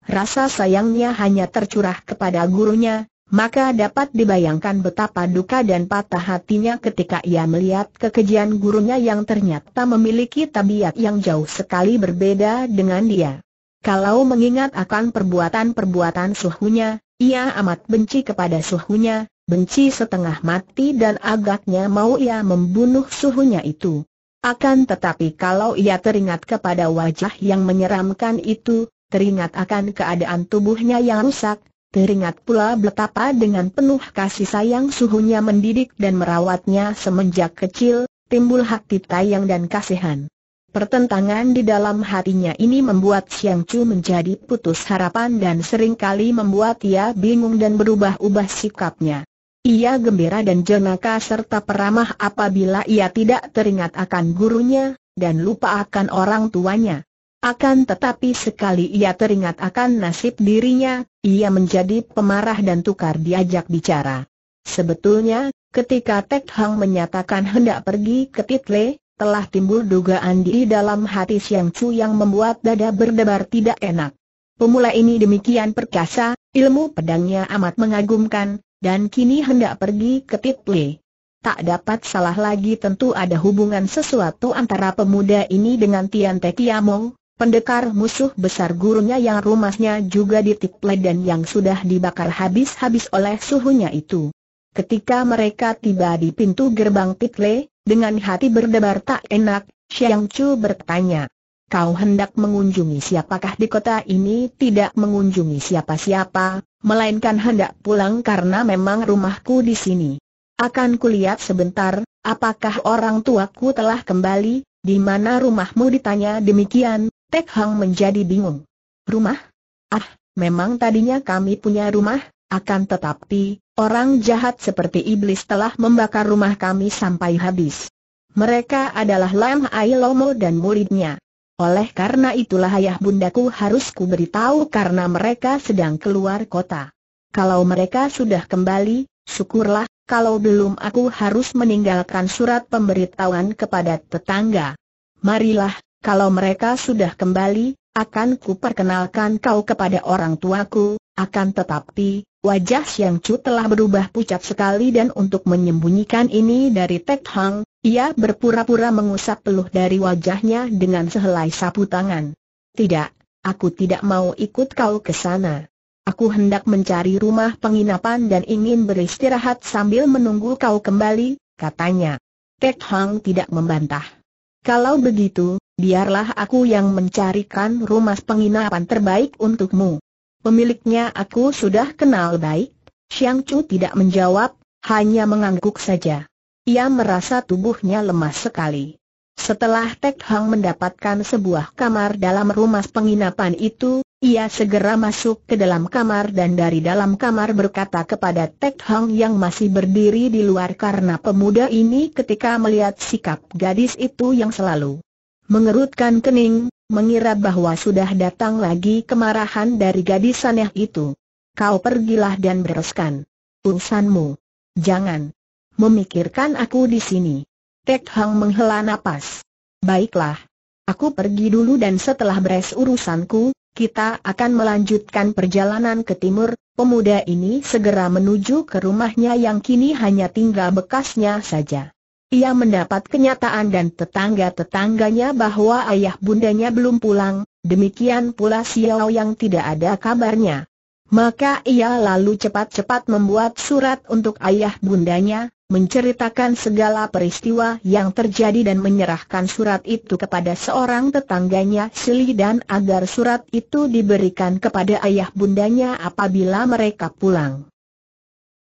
A: Rasa sayangnya hanya tercurah kepada gurunya, maka dapat dibayangkan betapa duka dan patah hatinya ketika ia melihat kekejian gurunya yang ternyata memiliki tabiat yang jauh sekali berbeda dengan dia. Kalau mengingat akan perbuatan-perbuatan suhunya, ia amat benci kepada suhunya, benci setengah mati dan agaknya mau ia membunuh suhunya itu. Akan tetapi kalau ia teringat kepada wajah yang menyeramkan itu, teringat akan keadaan tubuhnya yang rusak, teringat pula betapa dengan penuh kasih sayang suhunya mendidik dan merawatnya semenjak kecil, timbul hati tayang dan kasihan. Pertentangan di dalam hatinya ini membuat Xiang Chu menjadi putus harapan dan seringkali membuat ia bingung dan berubah-ubah sikapnya. Ia gembira dan jenaka serta peramah apabila ia tidak teringat akan gurunya, dan lupa akan orang tuanya. Akan tetapi sekali ia teringat akan nasib dirinya, ia menjadi pemarah dan tukar diajak bicara. Sebetulnya, ketika Tek Hang menyatakan hendak pergi ke Title, telah timbul dugaan di dalam hati Siang Chu yang membuat dada berdebar tidak enak. Pemula ini demikian perkasa, ilmu pedangnya amat mengagumkan, dan kini hendak pergi ke Titli. Tak dapat salah lagi tentu ada hubungan sesuatu antara pemuda ini dengan Tian Te Kiamong, pendekar musuh besar gurunya yang rumahnya juga di Titli dan yang sudah dibakar habis-habis oleh suhunya itu. Ketika mereka tiba di pintu gerbang Titli, dengan hati berdebar tak enak, Xiang Chu bertanya. Kau hendak mengunjungi siapakah di kota ini tidak mengunjungi siapa-siapa, melainkan hendak pulang karena memang rumahku di sini. Akan kulihat sebentar, apakah orang tuaku telah kembali, di mana rumahmu ditanya demikian, Tek Hang menjadi bingung. Rumah? Ah, memang tadinya kami punya rumah, akan tetapi, Orang jahat seperti iblis telah membakar rumah kami sampai habis. Mereka adalah Lam Ai dan muridnya. Oleh karena itulah ayah bundaku harus kuberitahu karena mereka sedang keluar kota. Kalau mereka sudah kembali, syukurlah, kalau belum aku harus meninggalkan surat pemberitahuan kepada tetangga. Marilah, kalau mereka sudah kembali, akan kuperkenalkan kau kepada orang tuaku, akan tetapi, Wajah yang Chu telah berubah pucat sekali dan untuk menyembunyikan ini dari Tek Hang, ia berpura-pura mengusap peluh dari wajahnya dengan sehelai sapu tangan. Tidak, aku tidak mau ikut kau ke sana. Aku hendak mencari rumah penginapan dan ingin beristirahat sambil menunggu kau kembali, katanya. Tek Hang tidak membantah. Kalau begitu, biarlah aku yang mencarikan rumah penginapan terbaik untukmu. Pemiliknya aku sudah kenal baik. Xiang Chu tidak menjawab, hanya mengangguk saja. Ia merasa tubuhnya lemas sekali. Setelah Tek Hang mendapatkan sebuah kamar dalam rumah penginapan itu, ia segera masuk ke dalam kamar dan dari dalam kamar berkata kepada Tek Hang yang masih berdiri di luar karena pemuda ini ketika melihat sikap gadis itu yang selalu mengerutkan kening, mengira bahwa sudah datang lagi kemarahan dari gadis aneh itu. Kau pergilah dan bereskan urusanmu. Jangan memikirkan aku di sini. Tek Hang menghela napas. Baiklah, aku pergi dulu dan setelah beres urusanku, kita akan melanjutkan perjalanan ke timur. Pemuda ini segera menuju ke rumahnya yang kini hanya tinggal bekasnya saja. Ia mendapat kenyataan dan tetangga-tetangganya bahwa ayah bundanya belum pulang, demikian pula Xiao yang tidak ada kabarnya. Maka ia lalu cepat-cepat membuat surat untuk ayah bundanya, menceritakan segala peristiwa yang terjadi dan menyerahkan surat itu kepada seorang tetangganya Sili dan agar surat itu diberikan kepada ayah bundanya apabila mereka pulang.